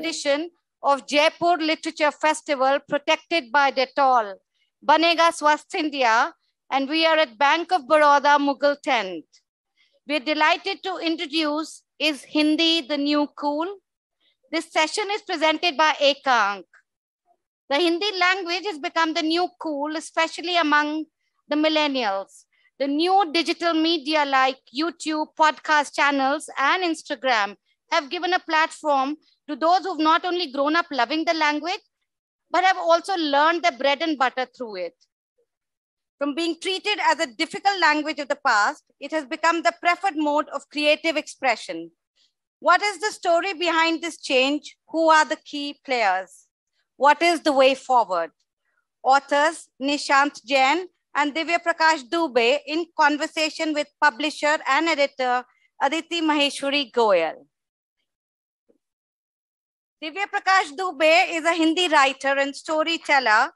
edition of Jaipur Literature Festival protected by Dettol. Banega Swast India, and we are at Bank of Baroda Mughal tent. We're delighted to introduce Is Hindi the New Cool? This session is presented by Ekank. The Hindi language has become the new cool, especially among the millennials. The new digital media like YouTube, podcast channels, and Instagram have given a platform to those who've not only grown up loving the language, but have also learned their bread and butter through it. From being treated as a difficult language of the past, it has become the preferred mode of creative expression. What is the story behind this change? Who are the key players? What is the way forward? Authors Nishant Jain and Divya Prakash Dubey in conversation with publisher and editor Aditi Maheshwari Goyal. Divya Prakash Dubey is a Hindi writer and storyteller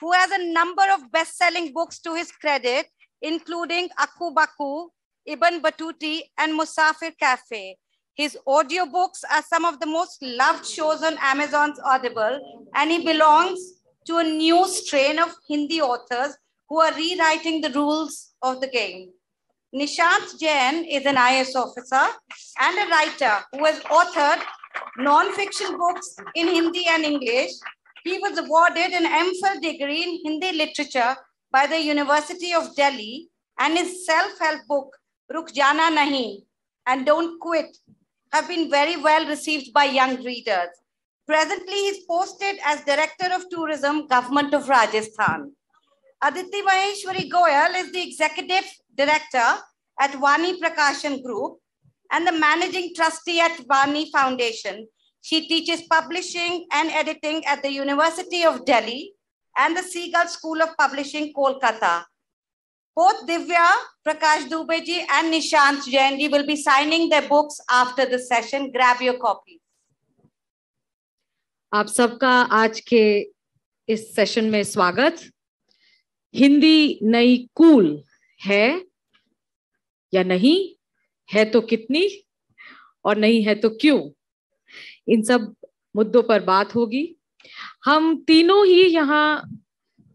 who has a number of best-selling books to his credit, including Akku Baku, Ibn Batuti, and Musafir Cafe. His audiobooks are some of the most loved shows on Amazon's Audible, and he belongs to a new strain of Hindi authors who are rewriting the rules of the game. Nishant Jain is an IS officer and a writer who has authored non-fiction books in Hindi and English, he was awarded an MPhil degree in Hindi literature by the University of Delhi and his self-help book, Ruk Jana Nahi and Don't Quit, have been very well received by young readers. Presently, he's posted as Director of Tourism, Government of Rajasthan. Aditi Maheshwari Goyal is the Executive Director at Vani Prakashan Group, and the managing trustee at Vani Foundation. She teaches publishing and editing at the University of Delhi and the Seagull School of Publishing, Kolkata. Both Divya, Prakash Dubeji and Nishant Jainji will be signing their books after the session. Grab your copies. आप सबका आज के इस session में स्वागत हिंदी नई cool है या नहीं है तो कितनी और नहीं है तो क्यों इन सब मुद्दों पर बात होगी हम तीनों ही यहाँ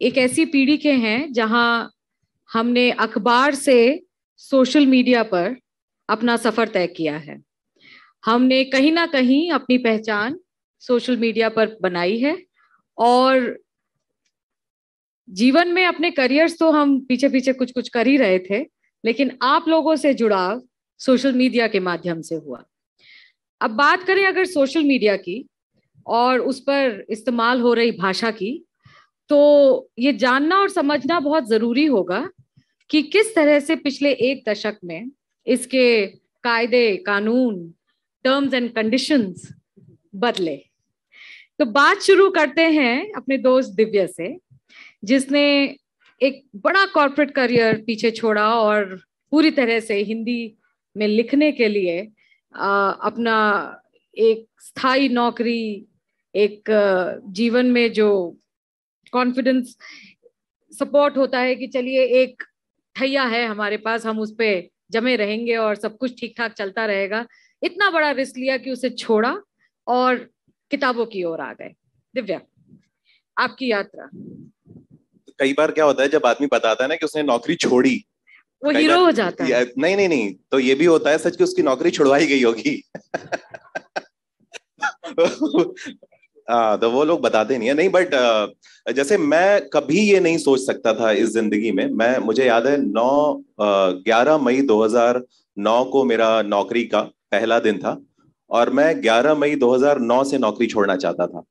एक ऐसी पीढ़ी के हैं जहाँ हमने अखबार से सोशल मीडिया पर अपना सफर तय किया है हमने कहीं ना कहीं अपनी पहचान सोशल मीडिया पर बनाई है और जीवन में अपने करियर्स तो हम पीछे पीछे कुछ कुछ कर ही रहे थे लेकिन आप लोगों से जुड़ाव सोशल मीडिया के माध्यम से हुआ अब बात करें अगर सोशल मीडिया की और उस पर इस्तेमाल हो रही भाषा की तो ये जानना और समझना बहुत ज़रूरी होगा कि किस तरह से पिछले एक दशक में इसके कायदे कानून टर्म्स एंड कंडीशंस बदले तो बात शुरू करते हैं अपने दोस्त दिव्य से जिसने एक बड़ा कॉरपोरेट करियर पीछे छोड़ा और पूरी तरह से हिंदी में लिखने के लिए आ, अपना एक स्थायी नौकरी एक जीवन में जो कॉन्फिडेंस सपोर्ट होता है कि चलिए एक ठैया है हमारे पास हम उस पर जमे रहेंगे और सब कुछ ठीक ठाक चलता रहेगा इतना बड़ा रिस्क लिया कि उसे छोड़ा और किताबों की ओर आ गए दिव्या आपकी यात्रा कई बार क्या होता है जब आदमी बताता है ना कि उसने नौकरी छोड़ी वो हीरो हो जाता है नहीं नहीं नहीं तो ये भी होता है सच कि उसकी नौकरी छुड़वाई गई होगी आ, हाँ, तो वो लोग बताते नहीं है नहीं बट जैसे मैं कभी ये नहीं सोच सकता था इस जिंदगी में मैं मुझे याद है नौ ग्यारह मई 2009 को मेरा नौकरी का पहला दिन था और मैं 11 मई 2009 से नौकरी छोड़ना चाहता था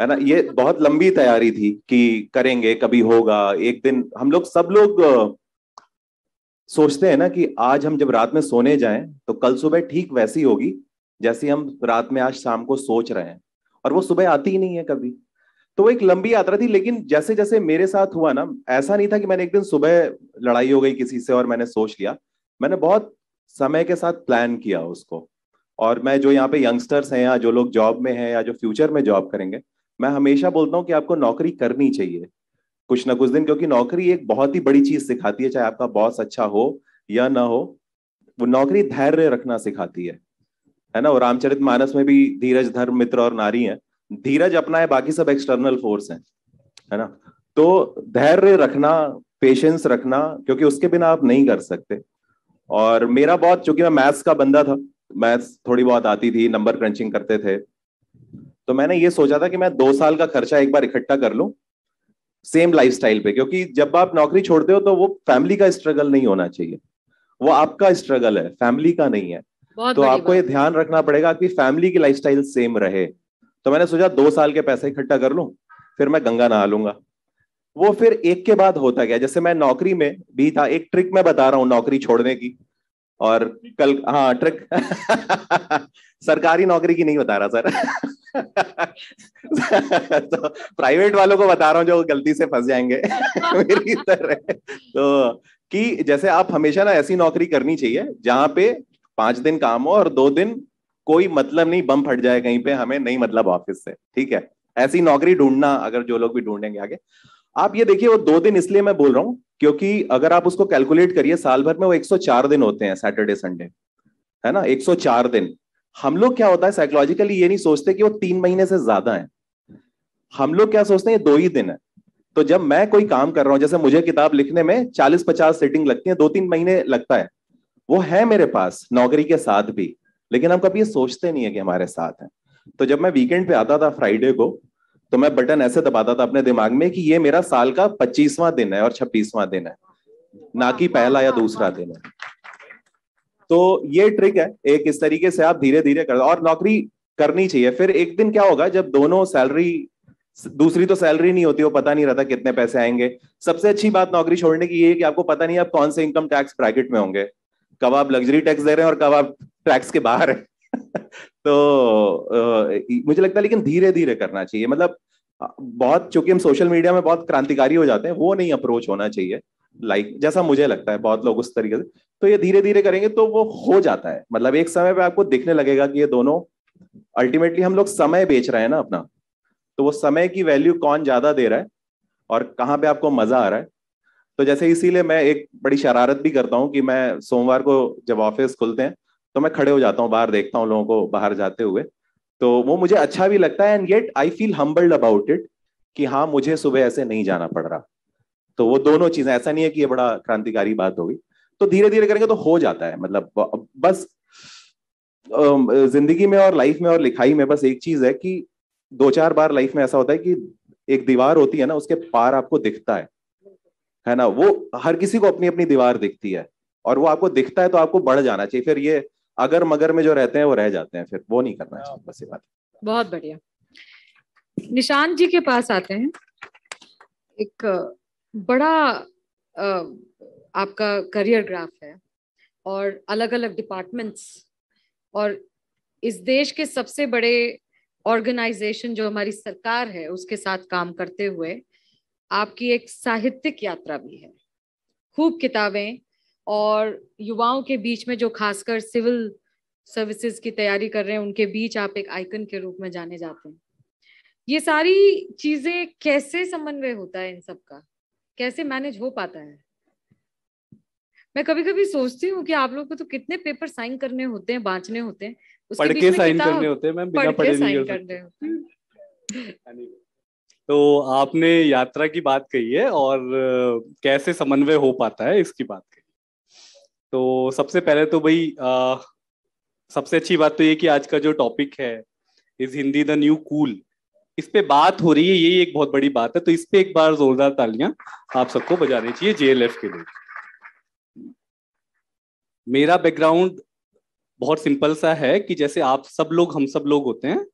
है ना ये बहुत लंबी तैयारी थी कि करेंगे कभी होगा एक दिन हम लोग सब लोग सोचते हैं ना कि आज हम जब रात में सोने जाएं तो कल सुबह ठीक वैसी होगी जैसी हम रात में आज शाम को सोच रहे हैं और वो सुबह आती ही नहीं है कभी तो वो एक लंबी यात्रा थी लेकिन जैसे जैसे मेरे साथ हुआ ना ऐसा नहीं था कि मैंने एक दिन सुबह लड़ाई हो गई किसी से और मैंने सोच लिया मैंने बहुत समय के साथ प्लान किया उसको और मैं जो यहाँ पे यंगस्टर्स हैं या जो लोग जॉब में हैं या जो फ्यूचर में जॉब करेंगे मैं हमेशा बोलता हूँ कि आपको नौकरी करनी चाहिए कुछ ना कुछ दिन क्योंकि नौकरी एक बहुत ही बड़ी चीज सिखाती है चाहे आपका बॉस अच्छा हो या ना हो वो नौकरी धैर्य रखना सिखाती है है ना और रामचरित मानस में भी धीरज धर्म मित्र और नारी है धीरज अपना है बाकी सब एक्सटर्नल फोर्स है है ना तो धैर्य रखना पेशेंस रखना क्योंकि उसके बिना आप नहीं कर सकते और मेरा बहुत चूंकि मैं मैथ्स का बंदा था मैथ्स थोड़ी बहुत आती थी नंबर क्रंचिंग करते थे तो मैंने ये सोचा था कि मैं दो साल का खर्चा एक बार इकट्ठा कर लूं सेम लाइफस्टाइल पे क्योंकि जब आप नौकरी छोड़ते हो तो वो फैमिली का स्ट्रगल नहीं होना चाहिए वो आपका स्ट्रगल है फैमिली का नहीं है तो आपको ये ध्यान रखना पड़ेगा कि फैमिली की लाइफस्टाइल सेम रहे तो मैंने सोचा दो साल के पैसे इकट्ठा कर लू फिर मैं गंगा नहा लूंगा वो फिर एक के बाद होता गया जैसे मैं नौकरी में भी था एक ट्रिक मैं बता रहा हूँ नौकरी छोड़ने की और कल हाँ ट्रिक सरकारी नौकरी की नहीं बता रहा सर तो प्राइवेट वालों को बता रहा हूँ जो गलती से फंस जाएंगे मेरी तरह तो कि जैसे आप हमेशा ना ऐसी नौकरी करनी चाहिए जहां पे पांच दिन काम हो और दो दिन कोई मतलब नहीं बम फट जाए कहीं पे हमें नहीं मतलब ऑफिस से ठीक है ऐसी नौकरी ढूंढना अगर जो लोग भी ढूंढेंगे आगे आप ये देखिए वो दो दिन इसलिए मैं बोल रहा हूँ क्योंकि अगर आप उसको कैलकुलेट करिए साल भर में वो 104 दिन होते हैं सैटरडे संडे है ना 104 दिन हम लोग क्या होता है साइकोलॉजिकली ये नहीं सोचते कि वो तीन महीने से ज्यादा है हम लोग क्या सोचते हैं ये दो ही दिन है तो जब मैं कोई काम कर रहा हूं जैसे मुझे किताब लिखने में चालीस पचास सेटिंग लगती है दो तीन महीने लगता है वो है मेरे पास नौकरी के साथ भी लेकिन हम कभी ये सोचते नहीं है कि हमारे साथ है तो जब मैं वीकेंड पे आता था फ्राइडे को तो मैं बटन ऐसे दबाता था अपने दिमाग में कि ये मेरा साल का पच्चीसवां दिन है और छब्बीसवां दिन है ना कि पहला या दूसरा दिन है तो ये ट्रिक है एक इस तरीके से आप धीरे धीरे कर और नौकरी करनी चाहिए फिर एक दिन क्या होगा जब दोनों सैलरी दूसरी तो सैलरी नहीं होती वो हो, पता नहीं रहता कितने पैसे आएंगे सबसे अच्छी बात नौकरी छोड़ने की ये है कि आपको पता नहीं आप कौन से इनकम टैक्स ब्रैकेट में होंगे कब आप लग्जरी टैक्स दे रहे हैं और कब आप टैक्स के बाहर है तो मुझे लगता है लेकिन धीरे धीरे करना चाहिए मतलब बहुत चूंकि हम सोशल मीडिया में बहुत क्रांतिकारी हो जाते हैं वो नहीं अप्रोच होना चाहिए लाइक like, जैसा मुझे लगता है बहुत लोग उस तरीके से तो ये धीरे धीरे करेंगे तो वो हो जाता है मतलब एक समय पे आपको दिखने लगेगा कि ये दोनों अल्टीमेटली हम लोग समय बेच रहे हैं ना अपना तो वो समय की वैल्यू कौन ज्यादा दे रहा है और कहाँ पे आपको मजा आ रहा है तो जैसे इसीलिए मैं एक बड़ी शरारत भी करता हूँ कि मैं सोमवार को जब ऑफिस खुलते हैं तो मैं खड़े हो जाता हूँ बाहर देखता हूँ लोगों को बाहर जाते हुए तो वो मुझे अच्छा भी लगता है and yet I feel humbled about it कि हाँ मुझे सुबह ऐसे नहीं जाना पड़ रहा तो वो दोनों चीजें ऐसा नहीं है कि ये बड़ा क्रांतिकारी बात होगी तो धीरे धीरे करेंगे तो हो जाता है मतलब बस जिंदगी में और लाइफ में और लिखाई में बस एक चीज है कि दो चार बार लाइफ में ऐसा होता है कि एक दीवार होती है ना उसके पार आपको दिखता है है ना वो हर किसी को अपनी अपनी दीवार दिखती है और वो आपको दिखता है तो आपको बढ़ जाना चाहिए फिर ये अगर मगर में जो रहते हैं वो रह जाते हैं फिर वो नहीं करना चाहिए बस ये बात बहुत बढ़िया निशान जी के पास आते हैं एक बड़ा आपका करियर ग्राफ है और अलग अलग डिपार्टमेंट्स और इस देश के सबसे बड़े ऑर्गेनाइजेशन जो हमारी सरकार है उसके साथ काम करते हुए आपकी एक साहित्यिक यात्रा भी है खूब किताबें और युवाओं के बीच में जो खासकर सिविल सर्विसेज की तैयारी कर रहे हैं उनके बीच आप एक आइकन के रूप में जाने जाते हैं ये सारी चीजें कैसे समन्वय होता है इन सब का कैसे मैनेज हो पाता है मैं कभी कभी सोचती हूँ कि आप लोग को तो कितने पेपर साइन करने होते हैं बांचने होते हैं उसके पढ़ के साइन करने होते हैं मैम बिना पढ़े नहीं करने होते तो आपने यात्रा की बात कही है और कैसे समन्वय हो पाता है इसकी बात कही तो सबसे पहले तो भाई सबसे अच्छी बात तो ये कि आज का जो टॉपिक है is Hindi the new cool इस पे बात हो रही है ये एक बहुत बड़ी बात है तो इस पे एक बार जोरदार तालियां आप सबको बजानी चाहिए जेएलएफ के लिए मेरा बैकग्राउंड बहुत सिंपल सा है कि जैसे आप सब लोग हम सब लोग होते हैं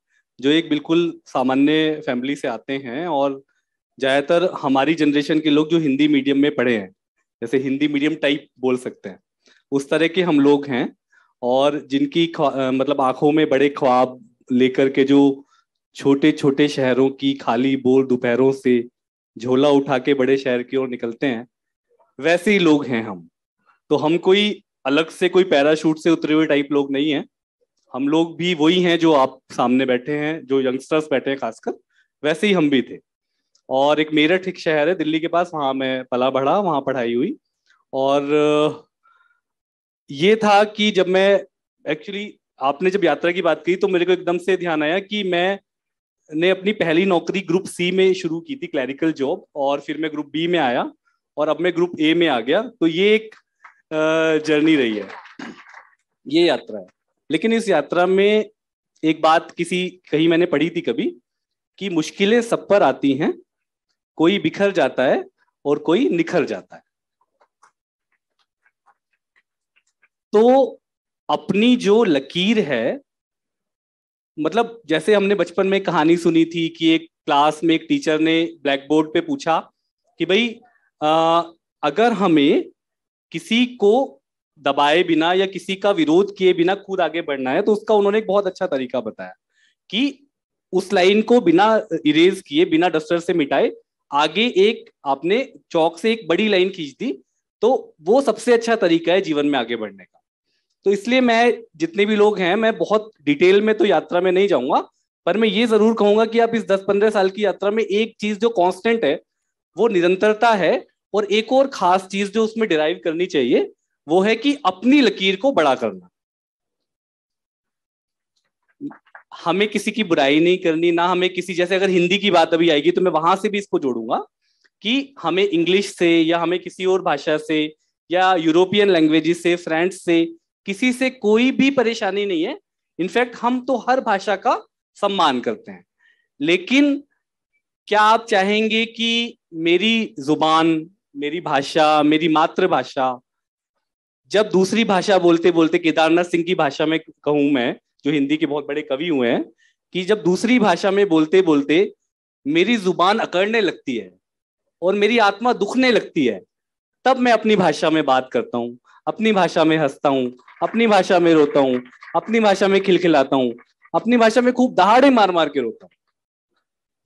जो एक बिल्कुल सामान्य फैमिली से आते हैं और ज़्यादातर हमारी जनरेशन के लोग जो हिंदी मीडियम में पढ़े हैं जैसे हिंदी मीडियम टाइप बोल सकते हैं उस तरह के हम लोग हैं और जिनकी मतलब आंखों में बड़े ख्वाब लेकर के जो छोटे छोटे शहरों की खाली बोल दोपहरों से झोला उठा के बड़े शहर की ओर निकलते हैं वैसे ही लोग हैं हम तो हम कोई अलग से कोई पैराशूट से उतरे हुए टाइप लोग नहीं है हम लोग भी वही हैं जो आप सामने बैठे हैं जो यंगस्टर्स बैठे हैं खासकर वैसे ही हम भी थे और एक मेरठ एक शहर है दिल्ली के पास वहां मैं पला बढ़ा वहाँ पढ़ाई हुई और ये था कि जब मैं एक्चुअली आपने जब यात्रा की बात की तो मेरे को एकदम से ध्यान आया कि मैं ने अपनी पहली नौकरी ग्रुप सी में शुरू की थी क्लैरिकल जॉब और फिर मैं ग्रुप बी में आया और अब मैं ग्रुप ए में आ गया तो ये एक जर्नी रही है ये यात्रा है लेकिन इस यात्रा में एक बात किसी कहीं मैंने पढ़ी थी कभी कि मुश्किलें सब पर आती हैं कोई बिखर जाता है और कोई निखर जाता है तो अपनी जो लकीर है मतलब जैसे हमने बचपन में कहानी सुनी थी कि एक क्लास में एक टीचर ने ब्लैक बोर्ड पे पूछा कि भाई अगर हमें किसी को दबाए बिना या किसी का विरोध किए बिना खुद आगे बढ़ना है तो उसका उन्होंने एक बहुत अच्छा तरीका बताया कि उस लाइन को बिना इरेज किए बिना डस्टर से मिटाए आगे एक आपने चौक से एक बड़ी लाइन खींच दी तो वो सबसे अच्छा तरीका है जीवन में आगे बढ़ने का तो इसलिए मैं जितने भी लोग हैं मैं बहुत डिटेल में तो यात्रा में नहीं जाऊंगा पर मैं ये जरूर कहूंगा कि आप इस दस पंद्रह साल की यात्रा में एक चीज जो कांस्टेंट है वो निरंतरता है और एक और खास चीज जो उसमें डिराइव करनी चाहिए वो है कि अपनी लकीर को बड़ा करना हमें किसी की बुराई नहीं करनी ना हमें किसी जैसे अगर हिंदी की बात अभी आएगी तो मैं वहां से भी इसको जोड़ूंगा कि हमें इंग्लिश से या हमें किसी और भाषा से या यूरोपियन लैंग्वेजेस से फ्रेंच से किसी से कोई भी परेशानी नहीं है इनफैक्ट हम तो हर भाषा का सम्मान करते हैं लेकिन क्या आप चाहेंगे कि मेरी जुबान मेरी भाषा मेरी मातृभाषा जब दूसरी भाषा बोलते बोलते केदारनाथ सिंह की भाषा में कहूं मैं जो हिंदी के बहुत बड़े कवि हुए हैं कि जब दूसरी भाषा में बोलते बोलते मेरी जुबान अकड़ने लगती है और मेरी आत्मा दुखने लगती है तब मैं अपनी भाषा में बात करता हूँ अपनी भाषा में हंसता हूँ अपनी भाषा में रोता हूँ अपनी भाषा में खिलखिलाता हूँ अपनी भाषा में खूब दहाड़े मार मार के रोता हूँ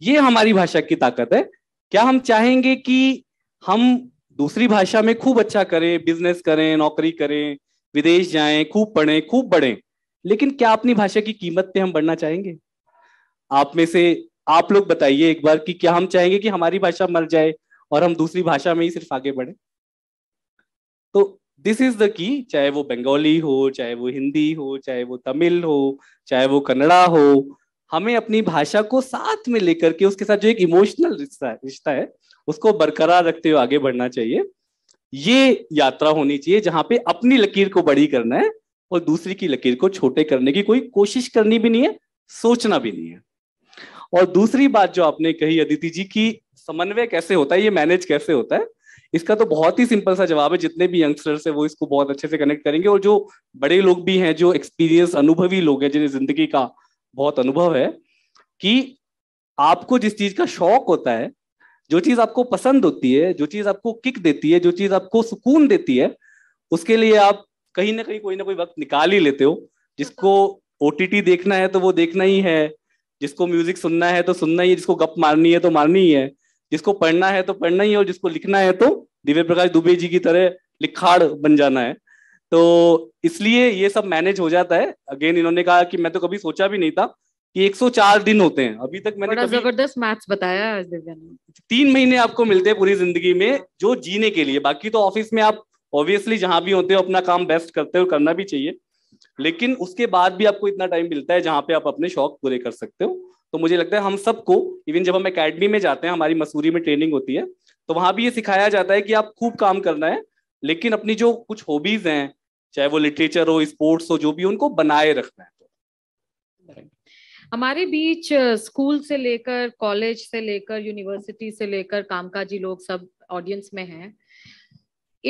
ये हमारी भाषा की ताकत है क्या हम चाहेंगे कि हम दूसरी भाषा में खूब अच्छा करें बिजनेस करें नौकरी करें विदेश जाएं खूब पढ़ें खूब बढ़े लेकिन क्या अपनी भाषा की कीमत पे हम बढ़ना चाहेंगे आप में से आप लोग बताइए एक बार कि क्या हम चाहेंगे कि हमारी भाषा मर जाए और हम दूसरी भाषा में ही सिर्फ आगे बढ़े तो दिस इज द की चाहे वो बंगाली हो चाहे वो हिंदी हो चाहे वो तमिल हो चाहे वो कन्नड़ा हो हमें अपनी भाषा को साथ में लेकर के उसके साथ जो एक इमोशनल रिश्ता रिश्ता है उसको बरकरार रखते हुए आगे बढ़ना चाहिए ये यात्रा होनी चाहिए जहां पे अपनी लकीर को बड़ी करना है और दूसरी की लकीर को छोटे करने की कोई कोशिश करनी भी नहीं है सोचना भी नहीं है और दूसरी बात जो आपने कही अदिति जी की समन्वय कैसे होता है ये मैनेज कैसे होता है इसका तो बहुत ही सिंपल सा जवाब है जितने भी यंगस्टर्स है वो इसको बहुत अच्छे से कनेक्ट करेंगे और जो बड़े लोग भी हैं जो एक्सपीरियंस अनुभवी लोग हैं जिन्हें जिंदगी का बहुत अनुभव है कि आपको जिस चीज का शौक होता है जो चीज आपको पसंद होती है जो चीज आपको किक देती है जो चीज आपको सुकून देती है उसके लिए आप कहीं ना कहीं कोई ना कोई वक्त निकाल ही लेते हो जिसको ओ देखना है तो वो देखना ही है जिसको म्यूजिक सुनना है तो सुनना ही है जिसको गप मारनी है तो मारनी ही है जिसको पढ़ना है तो पढ़ना ही और जिसको लिखना है तो दिव्य प्रकाश दुबे जी की तरह लिखाड़ बन जाना है तो इसलिए ये सब मैनेज हो जाता है अगेन इन्होंने कहा कि मैं तो कभी सोचा भी नहीं था कि 104 दिन होते हैं अभी तक मैंने जबरदस्त मैथ्स बताया तीन महीने आपको मिलते हैं पूरी जिंदगी में जो जीने के लिए बाकी तो ऑफिस में आप ऑब्वियसली जहां भी होते हो अपना काम बेस्ट करते हो करना भी चाहिए लेकिन उसके बाद भी आपको इतना टाइम मिलता है जहाँ पे आप अपने शौक पूरे कर सकते हो तो मुझे लगता है हम सबको इवन जब हम अकेडमी में जाते हैं हमारी मसूरी में ट्रेनिंग होती है तो वहां भी ये सिखाया जाता है कि आप खूब काम करना है लेकिन अपनी जो कुछ हॉबीज हैं चाहे वो लिटरेचर हो स्पोर्ट्स हो जो भी उनको बनाए रखना है हमारे बीच स्कूल से लेकर कॉलेज से लेकर यूनिवर्सिटी से लेकर कामकाजी लोग सब ऑडियंस में हैं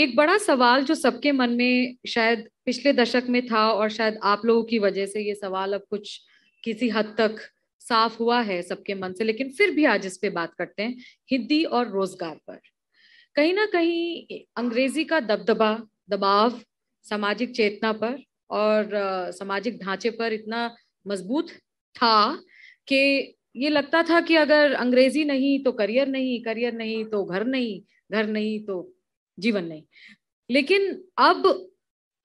एक बड़ा सवाल जो सबके मन में शायद पिछले दशक में था और शायद आप लोगों की वजह से ये सवाल अब कुछ किसी हद तक साफ हुआ है सबके मन से लेकिन फिर भी आज इस पे बात करते हैं हिंदी और रोजगार पर कहीं ना कहीं अंग्रेजी का दबदबा दबाव सामाजिक चेतना पर और सामाजिक ढांचे पर इतना मजबूत था कि ये लगता था कि अगर अंग्रेजी नहीं तो करियर नहीं करियर नहीं तो घर नहीं घर नहीं तो जीवन नहीं लेकिन अब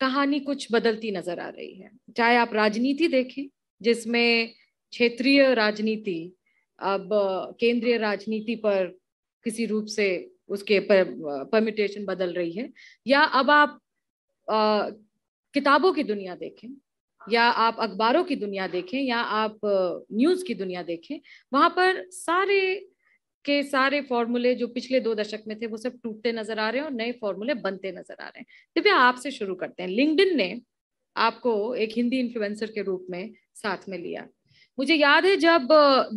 कहानी कुछ बदलती नजर आ रही है चाहे आप राजनीति देखें जिसमें क्षेत्रीय राजनीति अब केंद्रीय राजनीति पर किसी रूप से उसके परमिटेशन बदल रही है या अब आप आ, किताबों की दुनिया देखें या आप अखबारों की दुनिया देखें या आप न्यूज़ की दुनिया देखें वहाँ पर सारे के सारे फॉर्मूले जो पिछले दो दशक में थे वो सब टूटते नजर आ रहे हैं और नए फॉर्मूले बनते नजर आ रहे हैं दिव्या आपसे शुरू करते हैं लिंकडिन ने आपको एक हिंदी इन्फ्लुएंसर के रूप में साथ में लिया मुझे याद है जब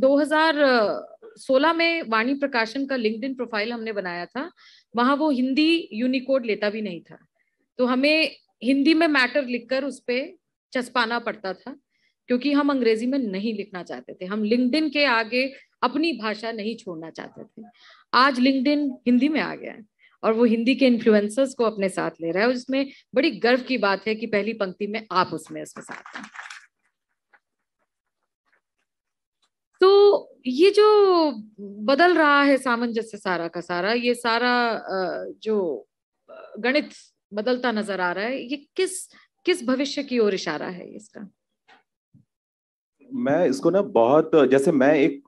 2016 में वाणी प्रकाशन का लिंक्डइन प्रोफाइल हमने बनाया था वहां वो हिंदी यूनिकोड लेता भी नहीं था तो हमें हिंदी में मैटर लिखकर उस पर चस्पाना पड़ता था क्योंकि हम अंग्रेजी में नहीं लिखना चाहते थे हम लिंकडिन के आगे अपनी भाषा नहीं छोड़ना चाहते थे आज लिंकडिन हिंदी में आ गया है और वो हिंदी के इन्फ्लुएंसर्स को अपने साथ ले रहा है और बड़ी गर्व की बात है कि पहली पंक्ति में आप उसमें इसके साथ हैं तो ये जो बदल रहा है सामंजस्य सारा का सारा ये सारा जो गणित बदलता नजर आ रहा है ये किस किस भविष्य की ओर इशारा है इसका मैं इसको ना बहुत जैसे मैं एक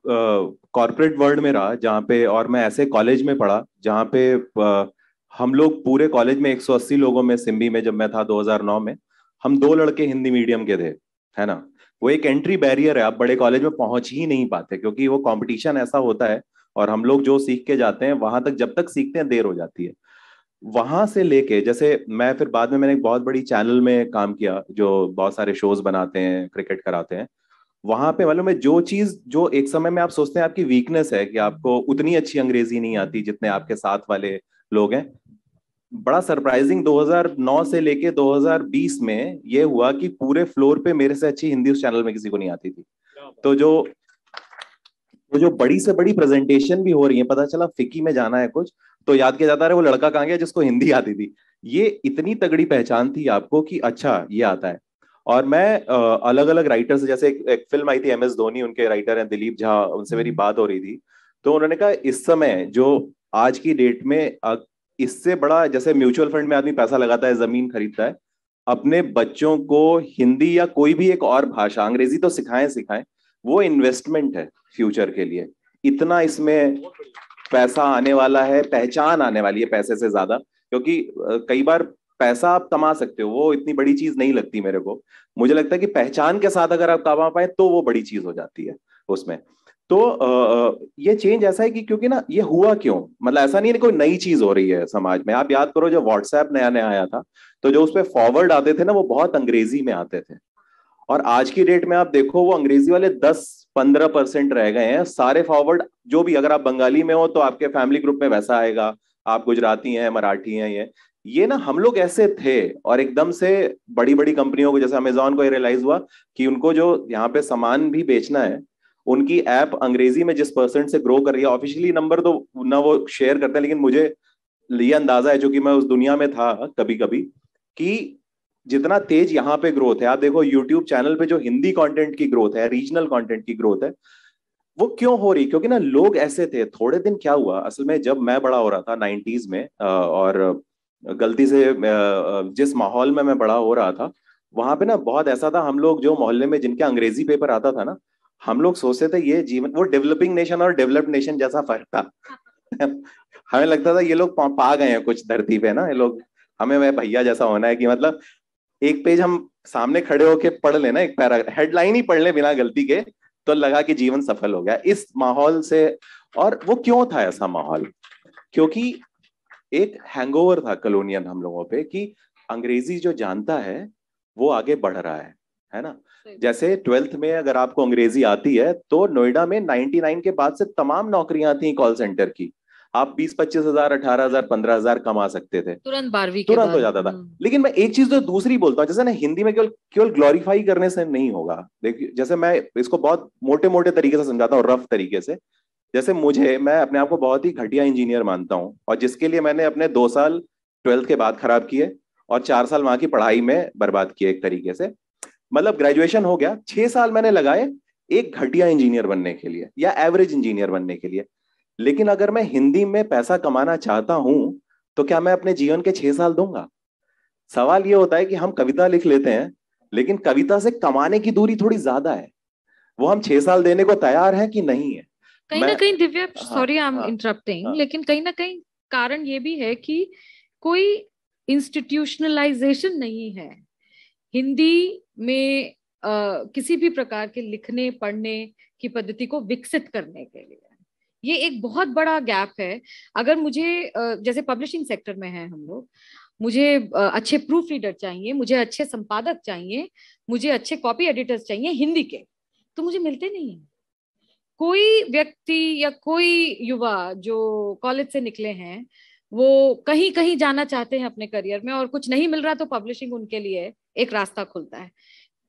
कॉरपोरेट वर्ल्ड में रहा जहाँ पे और मैं ऐसे कॉलेज में पढ़ा जहाँ पे आ, हम लोग पूरे कॉलेज में 180 लोगों में सिम्बी में जब मैं था 2009 में हम दो लड़के हिंदी मीडियम के थे है ना वो एक एंट्री बैरियर है आप बड़े कॉलेज में पहुंच ही नहीं पाते क्योंकि वो कॉम्पिटिशन ऐसा होता है और हम लोग जो सीख के जाते हैं वहां तक जब तक सीखते हैं देर हो जाती है वहां से लेके जैसे मैं फिर बाद में मैंने एक बहुत बड़ी चैनल में काम किया जो बहुत सारे शोज बनाते हैं क्रिकेट कराते हैं वहां पे मतलब मैं जो चीज जो एक समय में आप सोचते हैं आपकी वीकनेस है कि आपको उतनी अच्छी अंग्रेजी नहीं आती जितने आपके साथ वाले लोग हैं बड़ा सरप्राइजिंग 2009 से लेके 2020 में ये हुआ कि पूरे फ्लोर पे मेरे से अच्छी हिंदी उस चैनल में किसी को नहीं आती थी तो जो तो जो बड़ी से बड़ी प्रेजेंटेशन भी हो रही है पता चला फिक्की में जाना है कुछ तो याद किया जाता है वो लड़का कहाँ गया जिसको हिंदी आती थी ये इतनी तगड़ी पहचान थी आपको कि अच्छा ये आता है और मैं अलग अलग राइटर से जैसे एक, एक फिल्म आई थी एम एस धोनी उनके राइटर हैं दिलीप झा उनसे मेरी हम्म। बात हो रही थी तो उन्होंने कहा इस समय जो आज की डेट में इससे बड़ा जैसे म्यूचुअल फंड में आदमी पैसा लगाता है जमीन खरीदता है अपने बच्चों को हिंदी या कोई भी एक और भाषा अंग्रेजी तो सिखाएं सिखाएं वो इन्वेस्टमेंट है फ्यूचर के लिए इतना इसमें पैसा आने वाला है पहचान आने वाली है पैसे से ज्यादा क्योंकि कई बार पैसा आप कमा सकते हो वो इतनी बड़ी चीज नहीं लगती मेरे को मुझे लगता है कि पहचान के साथ अगर आप कमा पाए तो वो बड़ी चीज हो जाती है उसमें तो ये चेंज ऐसा है कि क्योंकि ना ये हुआ क्यों मतलब ऐसा नहीं है कोई नई चीज हो रही है समाज में आप याद करो जब व्हाट्सएप नया नया आया था तो जो उस पर फॉरवर्ड आते थे ना वो बहुत अंग्रेजी में आते थे और आज की डेट में आप देखो वो अंग्रेजी वाले दस पंद्रह परसेंट रह गए हैं सारे फॉरवर्ड जो भी अगर आप बंगाली में हो तो आपके फैमिली ग्रुप में वैसा आएगा आप गुजराती हैं मराठी हैं ये ये ना हम लोग ऐसे थे और एकदम से बड़ी बड़ी कंपनियों को जैसे अमेजोन को ये रियलाइज हुआ कि उनको जो यहाँ पे सामान भी बेचना है उनकी ऐप अंग्रेजी में जिस परसेंट से ग्रो कर रही है ऑफिशियली नंबर तो ना वो शेयर करते हैं लेकिन मुझे ये अंदाजा है जो कि मैं उस दुनिया में था कभी कभी कि जितना तेज यहाँ पे ग्रोथ है आप देखो यूट्यूब चैनल पे जो हिंदी कंटेंट की ग्रोथ है रीजनल कंटेंट की ग्रोथ है वो क्यों हो रही क्योंकि ना लोग ऐसे थे थोड़े दिन क्या हुआ असल में जब मैं बड़ा हो रहा था नाइन्टीज में और गलती से जिस माहौल में मैं बड़ा हो रहा था वहां पे ना बहुत ऐसा था हम लोग जो मोहल्ले में जिनके अंग्रेजी पेपर आता था ना हम लोग सोचते थे ये जीवन वो डेवलपिंग नेशन और डेवलप्ड नेशन जैसा फर्क था हमें लगता था ये लोग पा, गए हैं कुछ धरती पे ना ये लोग हमें वह भैया जैसा होना है कि मतलब एक पेज हम सामने खड़े होके पढ़ लेना एक पैरा हेडलाइन ही पढ़ ले बिना गलती के तो लगा कि जीवन सफल हो गया इस माहौल से और वो क्यों था ऐसा माहौल क्योंकि एक हैंगओवर था कलोनियल हम लोगों पे कि अंग्रेजी जो जानता है वो आगे बढ़ रहा है है ना जैसे ट्वेल्थ में अगर आपको अंग्रेजी आती है तो नोएडा में 99 के बाद से तमाम नौकरियां थी कॉल सेंटर की आप बीस पच्चीस हजार अठारह हजार पंद्रह हजार कमा सकते थे तुरंत बारहवीं तुरंत हो जाता था हम्म। लेकिन मैं एक चीज तो दूसरी बोलता हूँ जैसे ना हिंदी में केवल केवल ग्लोरीफाई करने से नहीं होगा देखिए जैसे मैं इसको बहुत मोटे मोटे तरीके से समझाता हूँ रफ तरीके से जैसे मुझे मैं अपने आप को बहुत ही घटिया इंजीनियर मानता हूँ और जिसके लिए मैंने अपने दो साल ट्वेल्थ के बाद खराब किए और चार साल वहां की पढ़ाई में बर्बाद किए एक तरीके से मतलब ग्रेजुएशन हो गया छह साल मैंने लगाए एक घटिया इंजीनियर बनने के लिए या एवरेज इंजीनियर बनने के लिए लेकिन अगर मैं हिंदी में पैसा कमाना चाहता हूं तो क्या मैं अपने जीवन के छह साल दूंगा सवाल ये होता है कि हम कविता लिख लेते हैं लेकिन कविता से कमाने की दूरी थोड़ी ज्यादा है वो हम छह साल देने को तैयार है कि नहीं है कहीं ना कहीं Divya sorry I am interrupting लेकिन कहीं ना कहीं कारण ये भी है कि कोई इंस्टीट्यूशनलाइजेशन नहीं है हिंदी में आ, किसी भी प्रकार के लिखने पढ़ने की पद्धति को विकसित करने के लिए ये एक बहुत बड़ा गैप है अगर मुझे जैसे पब्लिशिंग सेक्टर में है हम लोग मुझे अच्छे प्रूफ रीडर चाहिए मुझे अच्छे संपादक चाहिए मुझे अच्छे कॉपी एडिटर्स चाहिए हिंदी के तो मुझे मिलते नहीं है कोई व्यक्ति या कोई युवा जो कॉलेज से निकले हैं वो कहीं कहीं जाना चाहते हैं अपने करियर में और कुछ नहीं मिल रहा तो पब्लिशिंग उनके लिए एक रास्ता खुलता है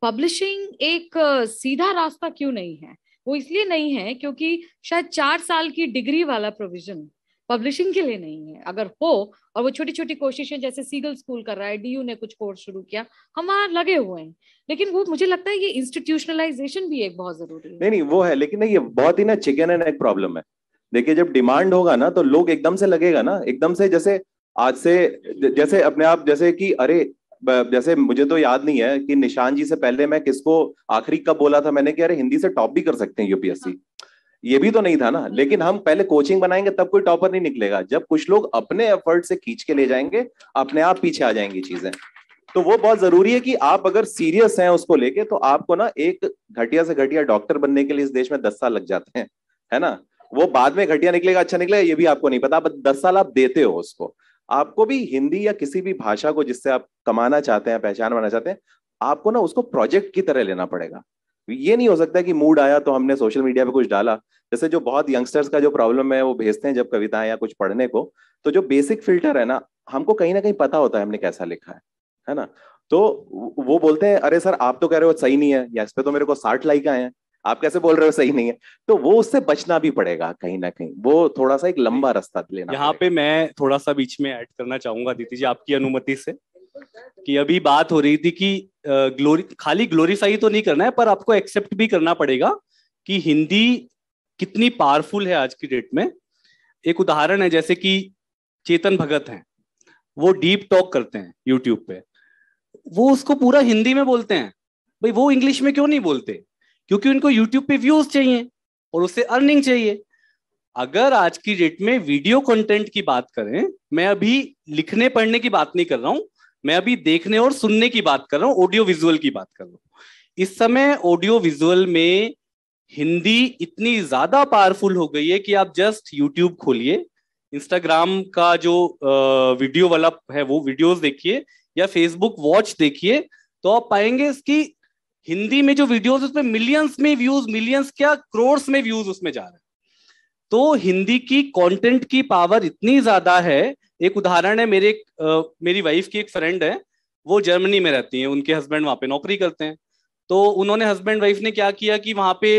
पब्लिशिंग एक सीधा रास्ता क्यों नहीं है वो इसलिए नहीं है क्योंकि शायद चार साल की डिग्री वाला प्रोविजन पब्लिशिंग के लिए नहीं है अगर हो और वो छोटी छोटी कोशिशें जैसे सीगल स्कूल कर रहा है डीयू ने कुछ कोर्स शुरू किया हम वहां लगे हुए हैं लेकिन वो मुझे लगता है ये इंस्टीट्यूशनलाइजेशन भी एक बहुत जरूरी है नहीं नहीं वो है लेकिन ये बहुत ही ना चिकन एंड एक प्रॉब्लम है देखिए जब डिमांड होगा ना तो लोग एकदम से लगेगा ना एकदम से जैसे आज से जैसे अपने आप जैसे कि अरे जैसे मुझे तो याद नहीं है कि निशान जी से पहले मैं किसको आखिरी कब बोला था मैंने कि अरे हिंदी से टॉप भी कर सकते हैं यूपीएससी हाँ। ये भी तो नहीं था ना हम्म। लेकिन हम पहले कोचिंग बनाएंगे तब कोई टॉपर नहीं निकलेगा जब कुछ लोग अपने एफर्ट से खींच के ले जाएंगे अपने आप पीछे आ जाएंगी चीजें तो वो बहुत जरूरी है कि आप अगर सीरियस हैं उसको लेके तो आपको ना एक घटिया से घटिया डॉक्टर बनने के लिए इस देश में दस साल लग जाते हैं है ना वो बाद में घटिया निकलेगा अच्छा निकलेगा ये भी आपको नहीं पता बट दस साल आप देते हो उसको आपको भी हिंदी या किसी भी भाषा को जिससे आप कमाना चाहते हैं पहचान बनाना चाहते हैं आपको ना उसको प्रोजेक्ट की तरह लेना पड़ेगा ये नहीं हो सकता कि मूड आया तो हमने सोशल मीडिया पे कुछ डाला जैसे जो बहुत यंगस्टर्स का जो प्रॉब्लम है वो भेजते हैं जब कविताएं या कुछ पढ़ने को तो जो बेसिक फिल्टर है ना हमको कहीं ना कहीं पता होता है हमने कैसा लिखा है है ना तो वो बोलते हैं अरे सर आप तो कह रहे हो सही नहीं है या इस पे तो मेरे को साठ लाइक आए हैं आप कैसे बोल रहे हो सही नहीं है तो वो उससे बचना भी पड़ेगा कहीं ना कहीं वो थोड़ा सा एक लंबा रास्ता लेना यहाँ पे मैं थोड़ा सा बीच में ऐड करना चाहूंगा दीदी जी आपकी अनुमति से कि अभी बात हो रही थी कि ग्लोरी खाली ग्लोरीफाई तो नहीं करना है पर आपको एक्सेप्ट भी करना पड़ेगा कि हिंदी कितनी पावरफुल है आज की डेट में एक उदाहरण है जैसे कि चेतन भगत हैं वो डीप टॉक करते हैं यूट्यूब पे वो उसको पूरा हिंदी में बोलते हैं भाई वो इंग्लिश में क्यों नहीं बोलते क्योंकि उनको यूट्यूब पे व्यूज चाहिए और उससे अर्निंग चाहिए अगर आज की डेट में वीडियो कंटेंट की बात करें मैं अभी लिखने पढ़ने की बात नहीं कर रहा हूं मैं अभी देखने और सुनने की बात कर रहा हूं ऑडियो विजुअल की बात कर रहा हूं इस समय ऑडियो विजुअल में हिंदी इतनी ज्यादा पावरफुल हो गई है कि आप जस्ट यूट्यूब खोलिए इंस्टाग्राम का जो वीडियो वाला है वो वीडियोस देखिए या फेसबुक वॉच देखिए तो आप पाएंगे इसकी हिंदी में जो वीडियोस उसमें मिलियंस में व्यूज मिलियंस क्या क्रोर्स में व्यूज उसमें जा रहे हैं तो हिंदी की कंटेंट की पावर इतनी ज्यादा है एक उदाहरण है मेरे आ, मेरी वाइफ की एक फ्रेंड है वो जर्मनी में रहती है उनके हस्बैंड वहां पे नौकरी करते हैं तो उन्होंने हस्बैंड वाइफ ने क्या किया कि वहां पे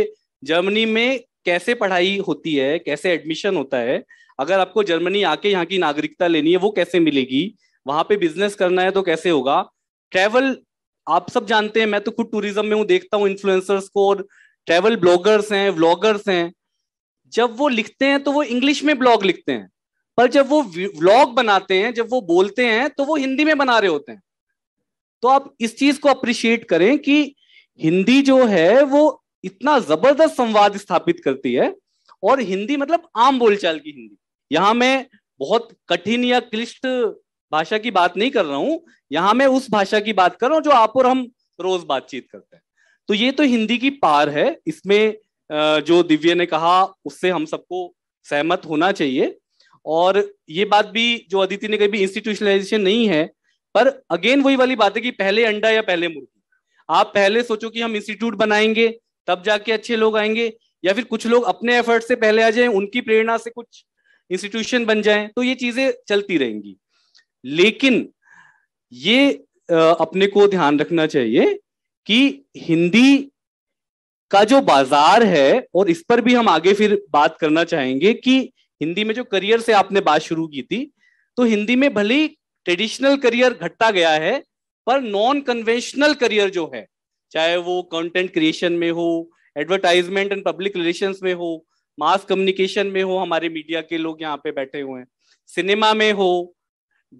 जर्मनी में कैसे पढ़ाई होती है कैसे एडमिशन होता है अगर आपको जर्मनी आके यहाँ की नागरिकता लेनी है वो कैसे मिलेगी वहां पे बिजनेस करना है तो कैसे होगा ट्रेवल आप सब जानते हैं मैं तो खुद टूरिज्म में हूँ देखता हूँ इन्फ्लुएंसर्स को और ट्रेवल ब्लॉगर्स हैं व्लॉगर्स हैं जब वो लिखते हैं तो वो इंग्लिश में ब्लॉग लिखते हैं पर जब वो व्लॉग बनाते हैं जब वो बोलते हैं तो वो हिंदी में बना रहे होते हैं तो आप इस चीज को अप्रिशिएट करें कि हिंदी जो है वो इतना जबरदस्त संवाद स्थापित करती है और हिंदी मतलब आम बोलचाल की हिंदी यहां मैं बहुत कठिन या क्लिष्ट भाषा की बात नहीं कर रहा हूं यहां मैं उस भाषा की बात कर रहा हूं जो आप और हम रोज बातचीत करते हैं तो ये तो हिंदी की पार है इसमें जो दिव्य ने कहा उससे हम सबको सहमत होना चाहिए और ये बात भी जो अदिति ने कही भी इंस्टीट्यूशनलाइजेशन नहीं है पर अगेन वही वाली बात है कि पहले अंडा या पहले मुर्गी आप पहले सोचो कि हम इंस्टीट्यूट बनाएंगे तब जाके अच्छे लोग आएंगे या फिर कुछ लोग अपने एफर्ट से पहले आ जाए उनकी प्रेरणा से कुछ इंस्टीट्यूशन बन जाए तो ये चीजें चलती रहेंगी लेकिन ये अपने को ध्यान रखना चाहिए कि हिंदी का जो बाजार है और इस पर भी हम आगे फिर बात करना चाहेंगे कि हिंदी में जो करियर से आपने बात शुरू की थी तो हिंदी में भले ट्रेडिशनल करियर घटता गया है पर नॉन कन्वेंशनल करियर जो है चाहे वो कंटेंट क्रिएशन में हो एडवर्टाइजमेंट एंड पब्लिक रिलेशन में हो मास कम्युनिकेशन में हो हमारे मीडिया के लोग यहाँ पे बैठे हुए हैं सिनेमा में हो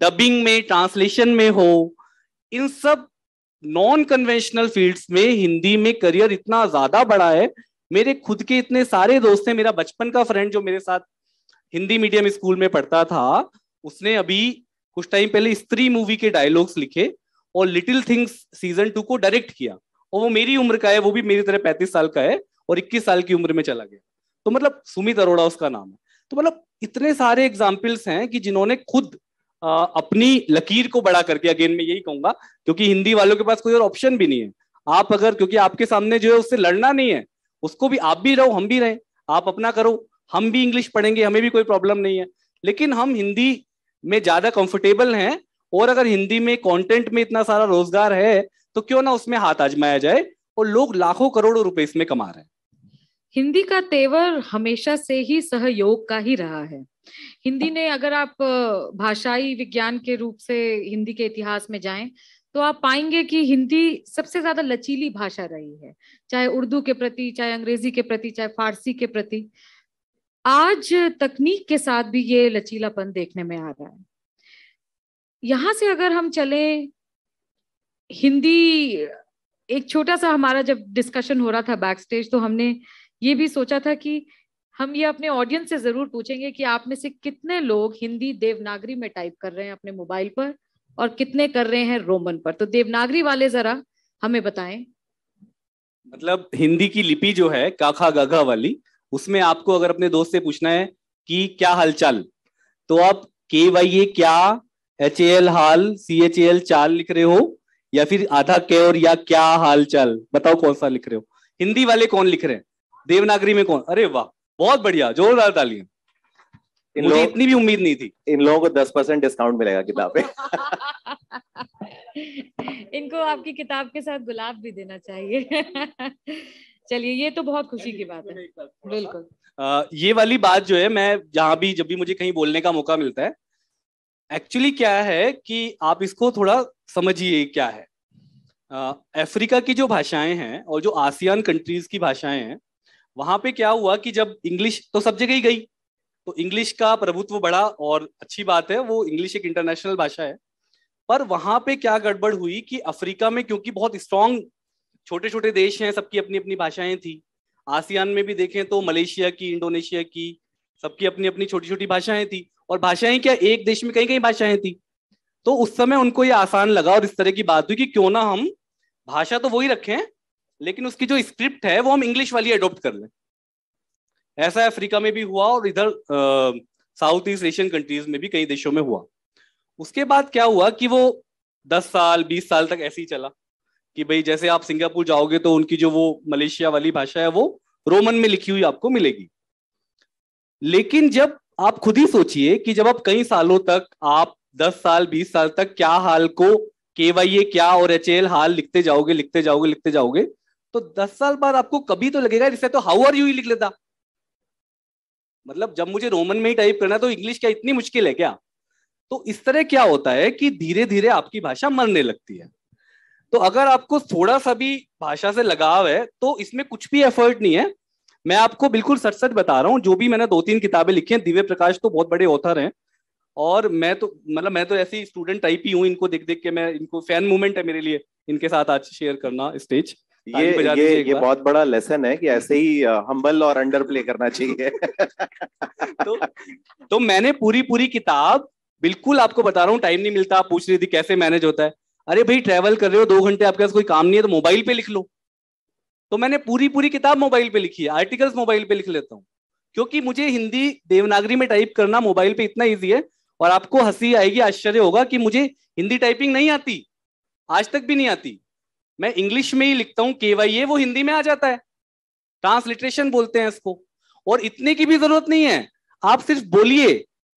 डबिंग में ट्रांसलेशन में हो इन सब नॉन कन्वेंशनल फील्ड्स में हिंदी में करियर इतना ज्यादा बड़ा है मेरे खुद के इतने सारे दोस्त हैं मेरा बचपन का फ्रेंड जो मेरे साथ हिंदी मीडियम स्कूल में पढ़ता था उसने अभी कुछ टाइम पहले स्त्री मूवी के डायलॉग्स लिखे और लिटिल थिंग्स सीजन टू को डायरेक्ट किया और वो मेरी उम्र का है वो भी मेरी तरह पैंतीस साल का है और इक्कीस साल की उम्र में चला गया तो मतलब सुमित अरोड़ा उसका नाम है तो मतलब इतने सारे एग्जाम्पल्स हैं कि जिन्होंने खुद अपनी लकीर को बड़ा करके अगेन मैं यही कहूंगा क्योंकि हिंदी वालों के पास कोई और ऑप्शन भी नहीं है आप अगर क्योंकि आपके सामने जो है उससे लड़ना नहीं है उसको भी आप भी रहो हम भी रहें आप अपना करो हम भी इंग्लिश पढ़ेंगे हमें भी कोई प्रॉब्लम नहीं है लेकिन हम हिंदी में ज्यादा कंफर्टेबल हैं और अगर हिंदी में कंटेंट में इतना सारा रोजगार है तो क्यों ना उसमें हाथ आजमाया जाए और लोग लाखों करोड़ों रुपए इसमें कमा रहे हैं हिंदी का तेवर हमेशा से ही सहयोग का ही रहा है हिंदी ने अगर आप भाषाई विज्ञान के रूप से हिंदी के इतिहास में जाएं तो आप पाएंगे कि हिंदी सबसे ज्यादा लचीली भाषा रही है चाहे उर्दू के प्रति चाहे अंग्रेजी के प्रति चाहे फारसी के प्रति आज तकनीक के साथ भी ये लचीलापन देखने में आ रहा है यहां से अगर हम चले हिंदी एक छोटा सा हमारा जब डिस्कशन हो रहा था बैक स्टेज तो हमने ये भी सोचा था कि हम ये अपने ऑडियंस से जरूर पूछेंगे कि आप में से कितने लोग हिंदी देवनागरी में टाइप कर रहे हैं अपने मोबाइल पर और कितने कर रहे हैं रोमन पर तो देवनागरी वाले जरा हमें बताएं मतलब हिंदी की लिपि जो है काखा गाघा वाली उसमें आपको अगर अपने दोस्त से पूछना है कि क्या हालचाल तो आप के वाई ए क्या एच ए एल हाल सी एच एल चाल लिख रहे हो या फिर आधा के और या क्या हाल चाल बताओ कौन सा लिख रहे हो हिंदी वाले कौन लिख रहे हैं देवनागरी में कौन अरे वाह बहुत बढ़िया जोरदार ताली इन मुझे इतनी भी उम्मीद नहीं थी इन लोगों को दस परसेंट डिस्काउंट मिलेगा किताब पे इनको आपकी किताब के साथ गुलाब भी देना चाहिए चलिए ये तो बहुत खुशी की बात है बिल्कुल ये वाली बात जो है मैं जहाँ भी जब भी मुझे कहीं बोलने का मौका मिलता है एक्चुअली क्या है कि आप इसको थोड़ा समझिए क्या है अफ्रीका की जो भाषाएं हैं और जो आसियान कंट्रीज की भाषाएं हैं वहां पे क्या हुआ कि जब इंग्लिश तो सब जगह ही गई तो इंग्लिश का प्रभुत्व बढ़ा और अच्छी बात है वो इंग्लिश एक इंटरनेशनल भाषा है पर वहां पे क्या गड़बड़ हुई कि अफ्रीका में क्योंकि बहुत स्ट्रांग छोटे छोटे देश हैं सबकी अपनी अपनी भाषाएं थी आसियान में भी देखें तो मलेशिया की इंडोनेशिया की सबकी अपनी अपनी छोटी छोटी भाषाएं थी और भाषाएं क्या एक देश में कई कई भाषाएं थी तो उस समय उनको ये आसान लगा और इस तरह की बात हुई कि क्यों ना हम भाषा तो वही रखें लेकिन उसकी जो स्क्रिप्ट है वो हम इंग्लिश वाली अडोप्ट कर लें ऐसा अफ्रीका में भी हुआ और इधर साउथ ईस्ट एशियन कंट्रीज में भी कई देशों में हुआ उसके बाद क्या हुआ कि वो दस साल बीस साल तक ऐसे ही चला कि भाई जैसे आप सिंगापुर जाओगे तो उनकी जो वो मलेशिया वाली भाषा है वो रोमन में लिखी हुई आपको मिलेगी लेकिन जब आप खुद ही सोचिए कि जब आप कई सालों तक आप दस साल बीस साल तक क्या हाल को के वाई ए क्या और एच एल हाल लिखते जाओगे लिखते जाओगे लिखते जाओगे तो दस साल बाद आपको कभी तो लगेगा इससे तो हाउ आर यू ही लिख लेता मतलब जब मुझे रोमन में ही टाइप करना तो इंग्लिश क्या इतनी मुश्किल है क्या तो इस तरह क्या होता है कि धीरे धीरे आपकी भाषा मरने लगती है तो अगर आपको थोड़ा सा भी भाषा से लगाव है तो इसमें कुछ भी एफर्ट नहीं है मैं आपको बिल्कुल सच सच बता रहा हूँ जो भी मैंने दो तीन किताबें लिखी हैं दिव्य प्रकाश तो बहुत बड़े ऑथर हैं और मैं तो मतलब मैं तो ऐसी स्टूडेंट टाइप ही हूँ इनको देख देख के मैं इनको फैन मूवमेंट है मेरे लिए इनके साथ आज शेयर करना स्टेज ये ये ये बहुत बड़ा लेसन है कि ऐसे ही हम्बल और अंडर प्ले करना चाहिए तो तो मैंने पूरी पूरी किताब बिल्कुल आपको बता रहा हूँ टाइम नहीं मिलता आप पूछ रही थी कैसे मैनेज होता है अरे भाई ट्रेवल कर रहे हो दो घंटे आपके पास कोई काम नहीं है तो मोबाइल पे लिख लो तो मैंने पूरी पूरी किताब मोबाइल पे लिखी है आर्टिकल्स मोबाइल पे लिख लेता हूँ क्योंकि मुझे हिंदी देवनागरी में टाइप करना मोबाइल पे इतना ईजी है और आपको हंसी आएगी आश्चर्य होगा कि मुझे हिंदी टाइपिंग नहीं आती आज तक भी नहीं आती मैं इंग्लिश में ही लिखता हूँ के वाई ए वो हिंदी में आ जाता है ट्रांसलिटरेशन बोलते हैं इसको और इतने की भी जरूरत नहीं है आप सिर्फ बोलिए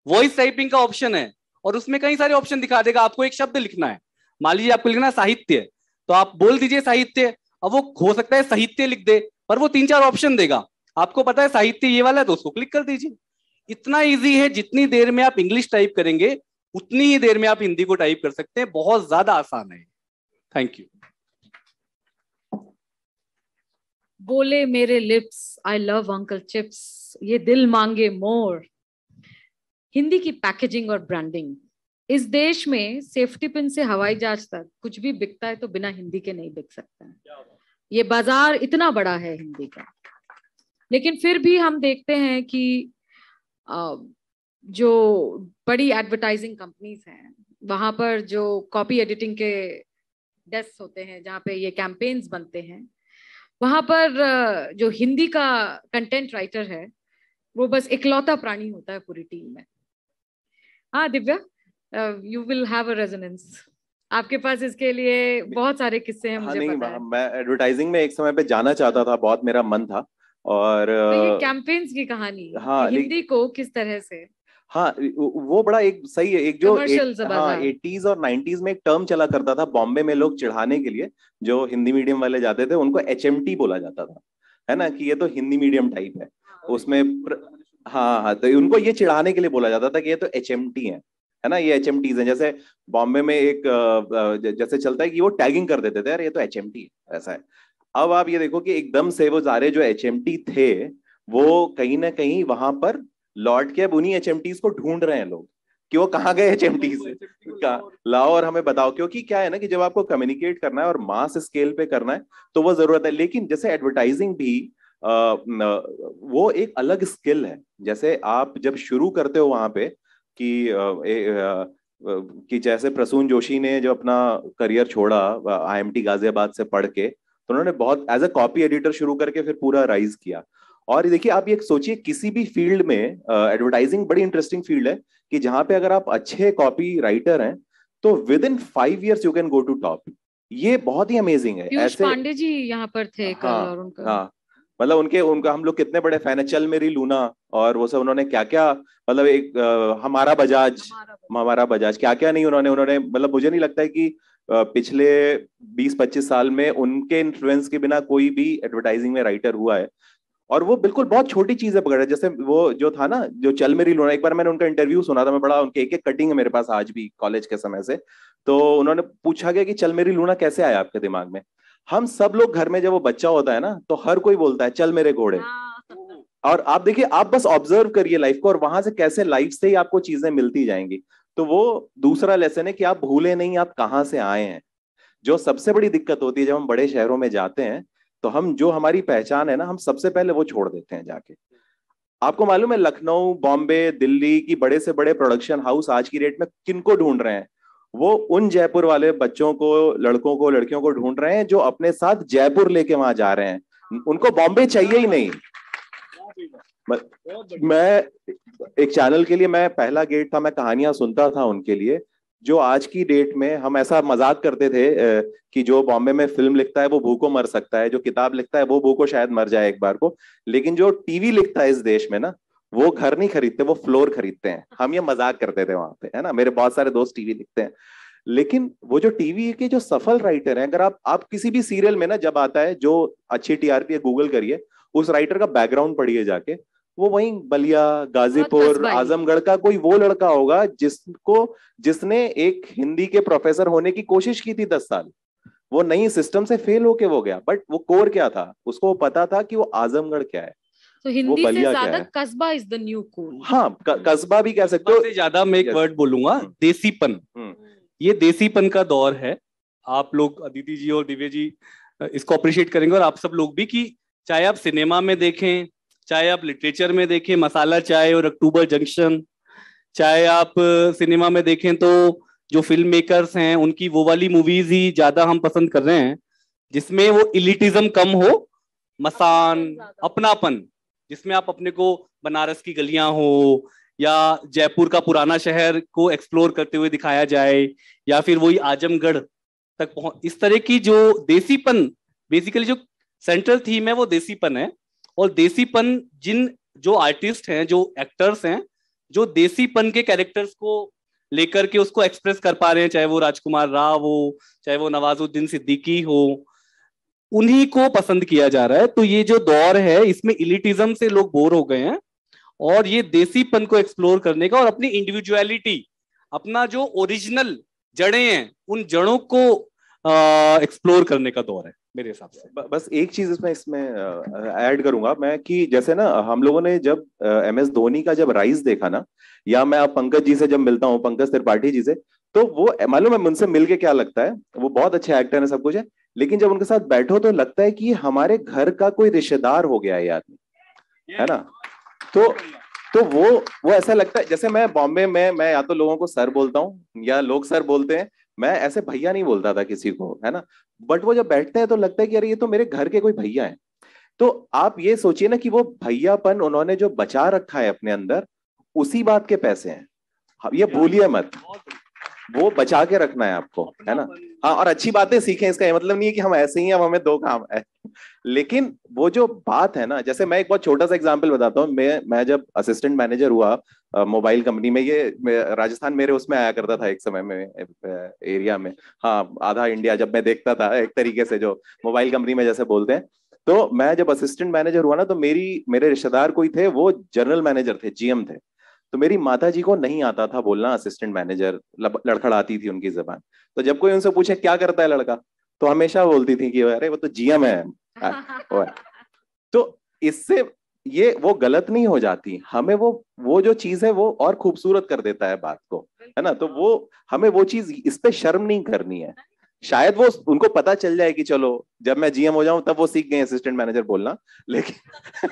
वॉइस टाइपिंग का ऑप्शन है और उसमें कई सारे ऑप्शन दिखा देगा आपको एक शब्द लिखना है मान लीजिए आपको लिखना साहित्य तो आप बोल दीजिए साहित्य अब वो हो सकता है साहित्य लिख दे पर वो तीन चार ऑप्शन देगा आपको पता है साहित्य ये वाला है तो उसको क्लिक कर दीजिए इतना इजी है जितनी देर में आप इंग्लिश टाइप करेंगे उतनी ही देर में आप हिंदी को टाइप कर सकते हैं बहुत ज्यादा आसान है थैंक यू बोले मेरे lips I love uncle chips ये दिल मांगे मोर हिंदी की पैकेजिंग और ब्रांडिंग इस देश में सेफ्टी पिन से हवाई जहाज तक कुछ भी बिकता है तो बिना हिंदी के नहीं बिक सकता है ये बाजार इतना बड़ा है हिंदी का लेकिन फिर भी हम देखते हैं कि जो बड़ी एडवर्टाइजिंग कंपनीज हैं वहां पर जो कॉपी एडिटिंग के डेस्क होते हैं जहाँ पे ये कैंपेन्स बनते हैं वहां पर जो हिंदी का कंटेंट राइटर है वो बस इकलौता प्राणी होता है पूरी टीम में हाँ Divya you will have a resonance आपके पास इसके लिए बहुत सारे किस्से हैं हाँ, मुझे हाँ, पता है। मैं एडवर्टाइजिंग में एक समय पे जाना चाहता था बहुत मेरा मन था और तो ये कैंपेन्स की कहानी हाँ, हिंदी को किस तरह से हाँ वो बड़ा एक सही है एक जो एट, हाँ, हाँ। एटीज और नाइनटीज में एक टर्म चला करता था बॉम्बे में लोग चिढ़ाने के लिए जो हिंदी मीडियम वाले जाते थे उनको एच बोला जाता था है ना कि ये तो हिंदी मीडियम टाइप है हाँ, उसमें प्र... हाँ हाँ तो उनको ये चिढ़ाने के लिए बोला जाता था कि ये तो एच एम टी है है ना ये एच एम टीज है जैसे बॉम्बे में एक जैसे चलता है कि वो टैगिंग कर देते थे यार ये तो एच एम टी ऐसा है अब आप ये देखो कि एकदम से वो सारे जो एच एम टी थे वो कहीं ना कहीं वहां पर लॉर्ड कैब उन्हीं एच को ढूंढ रहे हैं लोग कि वो कहाँ गए एच एम टी से लाओ और हमें बताओ क्योंकि क्या है ना कि जब आपको कम्युनिकेट करना है और मास स्केल पे करना है तो वो जरूरत है लेकिन जैसे एडवर्टाइजिंग भी आ, वो एक अलग स्किल है जैसे आप जब शुरू करते हो वहां पे कि आ, ए, आ, कि जैसे प्रसून जोशी ने जो अपना करियर छोड़ा आईएमटी गाजियाबाद से पढ़ के तो उन्होंने बहुत एज अ कॉपी एडिटर शुरू करके फिर पूरा राइज किया और देखिए आप ये सोचिए किसी भी फील्ड में एडवर्टाइजिंग बड़ी इंटरेस्टिंग फील्ड है कि जहां पे अगर आप अच्छे कॉपी राइटर हैं तो within five years you can go to top ये बहुत ही अमेजिंग है ऐसे पांडे जी यहाँ पर थे हाँ, और उनका हाँ, मतलब उनके उनका हम लोग कितने बड़े फैन है चल मेरी लूना और वो सब उन्होंने क्या क्या मतलब एक आ, हमारा बजाज हमारा बजाज क्या क्या नहीं उन्होंने उन्होंने मतलब मुझे नहीं लगता है कि पिछले 20-25 साल में उनके इन्फ्लुएंस के बिना कोई भी एडवर्टाइजिंग में राइटर हुआ है और वो बिल्कुल बहुत छोटी चीजें पकड़ रहे जैसे वो जो था ना जो चल मेरी लूना एक बार मैंने उनका इंटरव्यू सुना था मैं बड़ा उनके एक एक कटिंग है मेरे पास आज भी कॉलेज के समय से तो उन्होंने पूछा गया कि चल मेरी लूना कैसे आया आपके दिमाग में हम सब लोग घर में जब वो बच्चा होता है ना तो हर कोई बोलता है चल मेरे घोड़े हाँ। और आप देखिए आप बस ऑब्जर्व करिए लाइफ को और वहां से कैसे लाइफ से ही आपको चीजें मिलती जाएंगी तो वो दूसरा लेसन है कि आप भूले नहीं आप कहाँ से आए हैं जो सबसे बड़ी दिक्कत होती है जब हम बड़े शहरों में जाते हैं तो हम जो हमारी पहचान है ना हम सबसे पहले वो छोड़ देते हैं जाके आपको मालूम है लखनऊ बॉम्बे दिल्ली की बड़े से बड़े प्रोडक्शन हाउस आज की डेट में किनको ढूंढ रहे हैं वो उन जयपुर वाले बच्चों को लड़कों को लड़कियों को ढूंढ रहे हैं जो अपने साथ जयपुर लेके वहां जा रहे हैं उनको बॉम्बे चाहिए ही नहीं मैं एक चैनल के लिए मैं पहला गेट था मैं कहानियां सुनता था उनके लिए जो आज की डेट में हम ऐसा मजाक करते थे कि जो बॉम्बे में फिल्म लिखता है वो भूखो मर सकता है जो किताब लिखता है वो भूखो शायद मर जाए एक बार को लेकिन जो टीवी लिखता है इस देश में ना वो घर नहीं खरीदते वो फ्लोर खरीदते हैं हम ये मजाक करते थे वहां पे है ना मेरे बहुत सारे दोस्त टीवी लिखते हैं लेकिन वो जो टीवी के जो सफल राइटर हैं अगर आप आप किसी भी सीरियल में ना जब आता है जो अच्छी टीआरपी है गूगल करिए उस राइटर का बैकग्राउंड पढ़िए जाके वो वही बलिया गाजीपुर आजमगढ़ का कोई वो लड़का होगा जिसको जिसने एक हिंदी के प्रोफेसर होने की कोशिश की थी दस साल वो नई सिस्टम से फेल होके वो गया बट वो कोर क्या था उसको पता था कि वो आजमगढ़ क्या है तो हिंदी से ज्यादा कस्बा इज द न्यू कोर हाँ हम्म। कस्बा भी कह सकते हो ज्यादा मैं एक वर्ड बोलूंगा हम्म। देसीपन हम्म। ये देसीपन का दौर है आप लोग अदिति जी और दिव्य जी इसको अप्रिशिएट करेंगे और आप सब लोग भी कि चाहे आप सिनेमा में देखें चाहे आप लिटरेचर में देखें मसाला चाय और अक्टूबर जंक्शन चाहे आप सिनेमा में देखें तो जो फिल्म मेकर्स हैं उनकी वो वाली मूवीज ही ज्यादा हम पसंद कर रहे हैं जिसमें वो इलिटिज्म कम हो मसान अपनापन जिसमें आप अपने को बनारस की गलियां हो या जयपुर का पुराना शहर को एक्सप्लोर करते हुए दिखाया जाए या फिर वही आजमगढ़ तक पहुंच इस तरह की जो देसीपन बेसिकली जो सेंट्रल थीम है वो देसीपन है और देसीपन जिन जो आर्टिस्ट हैं जो एक्टर्स हैं जो देसीपन के कैरेक्टर्स को लेकर के उसको एक्सप्रेस कर पा रहे हैं चाहे वो राजकुमार राव हो चाहे वो नवाजुद्दीन सिद्दीकी हो उन्हीं को पसंद किया जा रहा है तो ये जो दौर है इसमें इलिटिज्म से लोग बोर हो गए हैं और ये देसीपन को एक्सप्लोर करने का और अपनी इंडिविजुअलिटी अपना जो ओरिजिनल जड़ें हैं उन जड़ों को एक्सप्लोर करने का दौर है मेरे हिसाब से ब, बस एक चीज इसमें इसमें ऐड करूंगा मैं कि जैसे ना हम लोगों ने जब एम एस धोनी का जब राइज देखा ना या मैं आप पंकज जी से जब मिलता हूँ पंकज त्रिपाठी जी से तो वो मालूम है मुझसे मिलके क्या लगता है वो बहुत अच्छे एक्टर है सब कुछ है लेकिन जब उनके साथ बैठो तो लगता है कि हमारे घर का कोई रिश्तेदार हो गया है आदमी है ना तो तो वो वो ऐसा लगता है जैसे मैं बॉम्बे में मैं या तो लोगों को सर बोलता हूँ या लोग सर बोलते हैं मैं ऐसे भैया नहीं बोलता था किसी को है ना बट वो जब बैठते हैं तो लगता है कि अरे ये तो मेरे घर के कोई भैया है तो आप ये सोचिए ना कि वो भैयापन उन्होंने जो बचा रखा है अपने अंदर उसी बात के पैसे हैं हाँ, ये भूलिए मत वो बचा के रखना है आपको है ना हाँ और अच्छी बातें सीखें इसका मतलब नहीं है कि हम ऐसे ही अब हमें दो काम है लेकिन वो जो बात है ना जैसे मैं एक बहुत छोटा सा एग्जाम्पल बताता हूँ मैं मैं जब असिस्टेंट मैनेजर हुआ मोबाइल कंपनी में ये राजस्थान मेरे उसमें आया करता था एक समय में एरिया में हाँ आधा इंडिया जब मैं देखता था एक तरीके से जो मोबाइल कंपनी में जैसे बोलते हैं तो मैं जब असिस्टेंट मैनेजर हुआ ना तो मेरी मेरे रिश्तेदार कोई थे वो जनरल मैनेजर थे जीएम थे तो मेरी माता जी को नहीं आता था बोलना असिस्टेंट मैनेजर लड़खड़ाती थी उनकी जबान तो जब कोई उनसे पूछे क्या करता है लड़का तो हमेशा बोलती थी कि अरे वो तो जीएम है तो इससे ये वो गलत नहीं हो जाती हमें वो वो जो चीज है वो और खूबसूरत कर देता है बात को है ना तो वो हमें वो चीज इस पे शर्म नहीं करनी है शायद वो उनको पता चल जाए कि चलो जब मैं जीएम हो जाऊं तब वो सीख गए असिस्टेंट मैनेजर बोलना लेकिन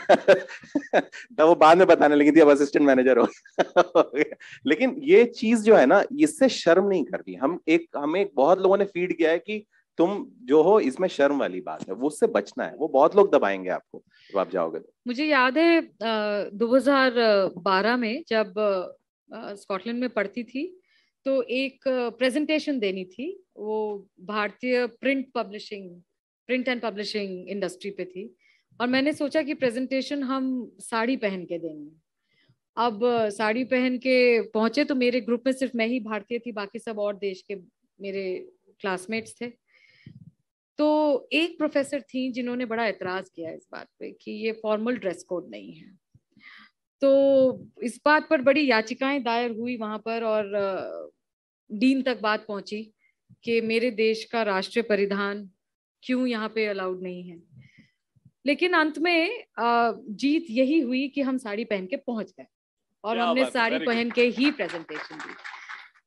तब वो बाद में बताने लगी थी अब असिस्टेंट मैनेजर हो लेकिन ये चीज जो है ना इससे शर्म नहीं करती हम एक हमें एक बहुत लोगों ने फीड किया है कि तुम जो हो इसमें शर्म वाली बात है वो उससे बचना है वो बहुत लोग दबाएंगे आपको जब आप जाओगे तो मुझे याद है दो में जब स्कॉटलैंड में पढ़ती थी तो एक प्रेजेंटेशन देनी थी वो भारतीय print publishing print and publishing industry पे थी और मैंने सोचा कि प्रेजेंटेशन हम साड़ी पहन के देंगे अब साड़ी पहन के पहुंचे तो मेरे ग्रुप में सिर्फ मैं ही भारतीय थी बाकी सब और देश के मेरे क्लासमेट्स थे तो एक प्रोफेसर थी जिन्होंने बड़ा एतराज किया इस बात पे कि ये फॉर्मल ड्रेस कोड नहीं है तो इस बात पर बड़ी याचिकाएं दायर हुई वहां पर और डीन तक बात पहुंची कि मेरे देश का राष्ट्रीय परिधान क्यों यहाँ पे अलाउड नहीं है लेकिन अंत में जीत यही हुई कि हम साड़ी पहन के पहुंच गए और हमने साड़ी पहन के ही प्रेजेंटेशन दी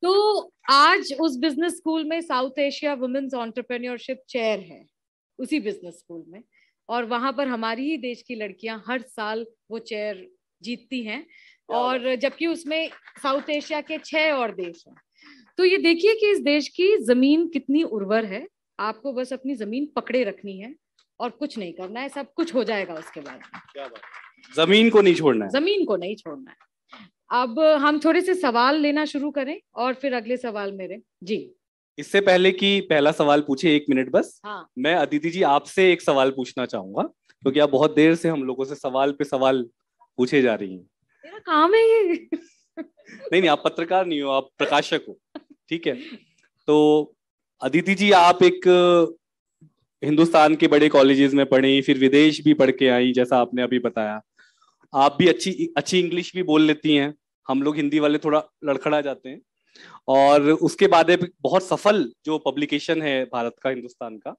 तो आज उस बिजनेस स्कूल में South Asia women's entrepreneurship chair है उसी बिजनेस स्कूल में और वहां पर हमारी ही देश की लड़कियां हर साल वो चेयर जीतती हैं और जबकि उसमें साउथ एशिया के छह और देश हैं तो ये देखिए कि इस देश की जमीन कितनी उर्वर है आपको बस अपनी जमीन पकड़े रखनी है और कुछ नहीं करना है सब कुछ हो जाएगा उसके बाद क्या जमीन को नहीं छोड़ना है जमीन को नहीं छोड़ना है अब हम थोड़े से सवाल लेना शुरू करें और फिर अगले सवाल मेरे जी इससे पहले कि पहला सवाल पूछे एक मिनट बस हाँ। मैं अदिति जी आपसे एक सवाल पूछना चाहूंगा क्योंकि तो आप बहुत देर से हम लोगों से सवाल पे सवाल पूछे जा रही हैं मेरा काम है ये नहीं नहीं आप पत्रकार नहीं हो आप प्रकाशक हो ठीक है तो अदिति जी आप एक हिंदुस्तान के बड़े कॉलेजेस में पढ़ी फिर विदेश भी पढ़ के आई जैसा आपने अभी बताया आप भी अच्छी अच्छी इंग्लिश भी बोल लेती हैं हम लोग हिंदी वाले थोड़ा लड़खड़ा जाते हैं और उसके बाद बहुत सफल जो पब्लिकेशन है भारत का हिंदुस्तान का